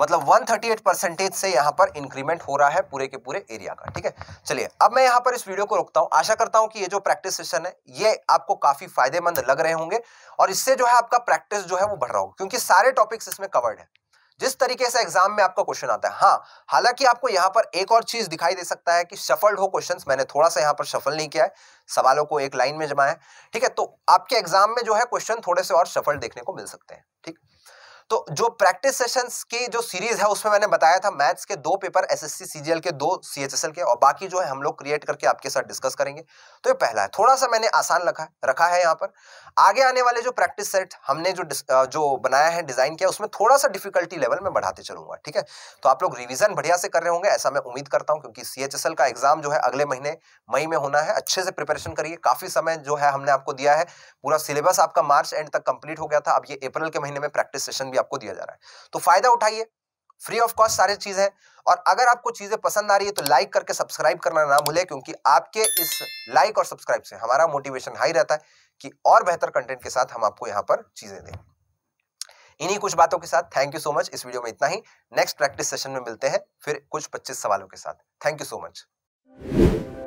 मतलब 138 परसेंटेज से यहाँ पर इंक्रीमेंट हो रहा है पूरे के पूरे एरिया का ठीक है चलिए अब मैं यहां पर इस वीडियो को रोकता हूं आशा करता हूँ कि ये जो प्रैक्टिस सेशन है ये आपको काफी फायदेमंद लग रहे होंगे और इससे जो है आपका प्रैक्टिस जो है वो बढ़ रहा होगा क्योंकि सारे टॉपिक्स इसमें कवर्ड है जिस तरीके से एग्जाम में आपका क्वेश्चन आता है हाँ हालांकि आपको यहाँ पर एक और चीज दिखाई दे सकता है कि सफल्ड हो क्वेश्चन मैंने थोड़ा सा यहाँ पर सफल नहीं किया है सवालों को एक लाइन में जमा है ठीक है तो आपके एग्जाम में जो है क्वेश्चन थोड़े से और सफल देखने को मिल सकते हैं ठीक तो जो प्रैक्टिस सेशंस की जो सीरीज है उसमें मैंने बताया था मैथ्स के दो पेपर एसएससी सीजीएल के दो सीएचएसएल के और बाकी जो है हम लोग क्रिएट करके आपके साथ डिस्कस करेंगे तो ये पहला है थोड़ा सा मैंने आसान रखा रखा है यहाँ पर आगे आने वाले जो प्रैक्टिस सेट हमने जो जो बनाया है डिजाइन किया उसमें थोड़ा सा डिफिकल्टी लेवल में बढ़ाते चलूंगा ठीक है तो आप लोग रिविजन बढ़िया से कर रहे होंगे ऐसा मैं उम्मीद करता हूँ क्योंकि सीएचएसएल का एग्जाम जो है अगले महीने मई में होना है अच्छे से प्रिपरेशन करिए काफी समय जो है हमने आपको दिया है पूरा सिलेबस आपका मार्च एंड तक कंप्लीट हो गया था अब ये अप्रैल के महीने में प्रैक्टिस सेशन भी आपको दिया जा रहा है तो फायदा उठाइए फ्री ऑफ कॉस्ट सारी चीज है और अगर आपको चीजें पसंद आ रही है तो लाइक करके सब्सक्राइब करना ना भूले क्योंकि आपके इस लाइक और सब्सक्राइब से हमारा मोटिवेशन हाई रहता है कि और बेहतर कंटेंट के साथ हम आपको यहाँ पर चीजें दें इन्हीं कुछ बातों के साथ थैंक यू सो मच इस वीडियो में इतना ही नेक्स्ट प्रैक्टिस सेशन में मिलते हैं फिर कुछ 25 सवालों के साथ थैंक यू सो मच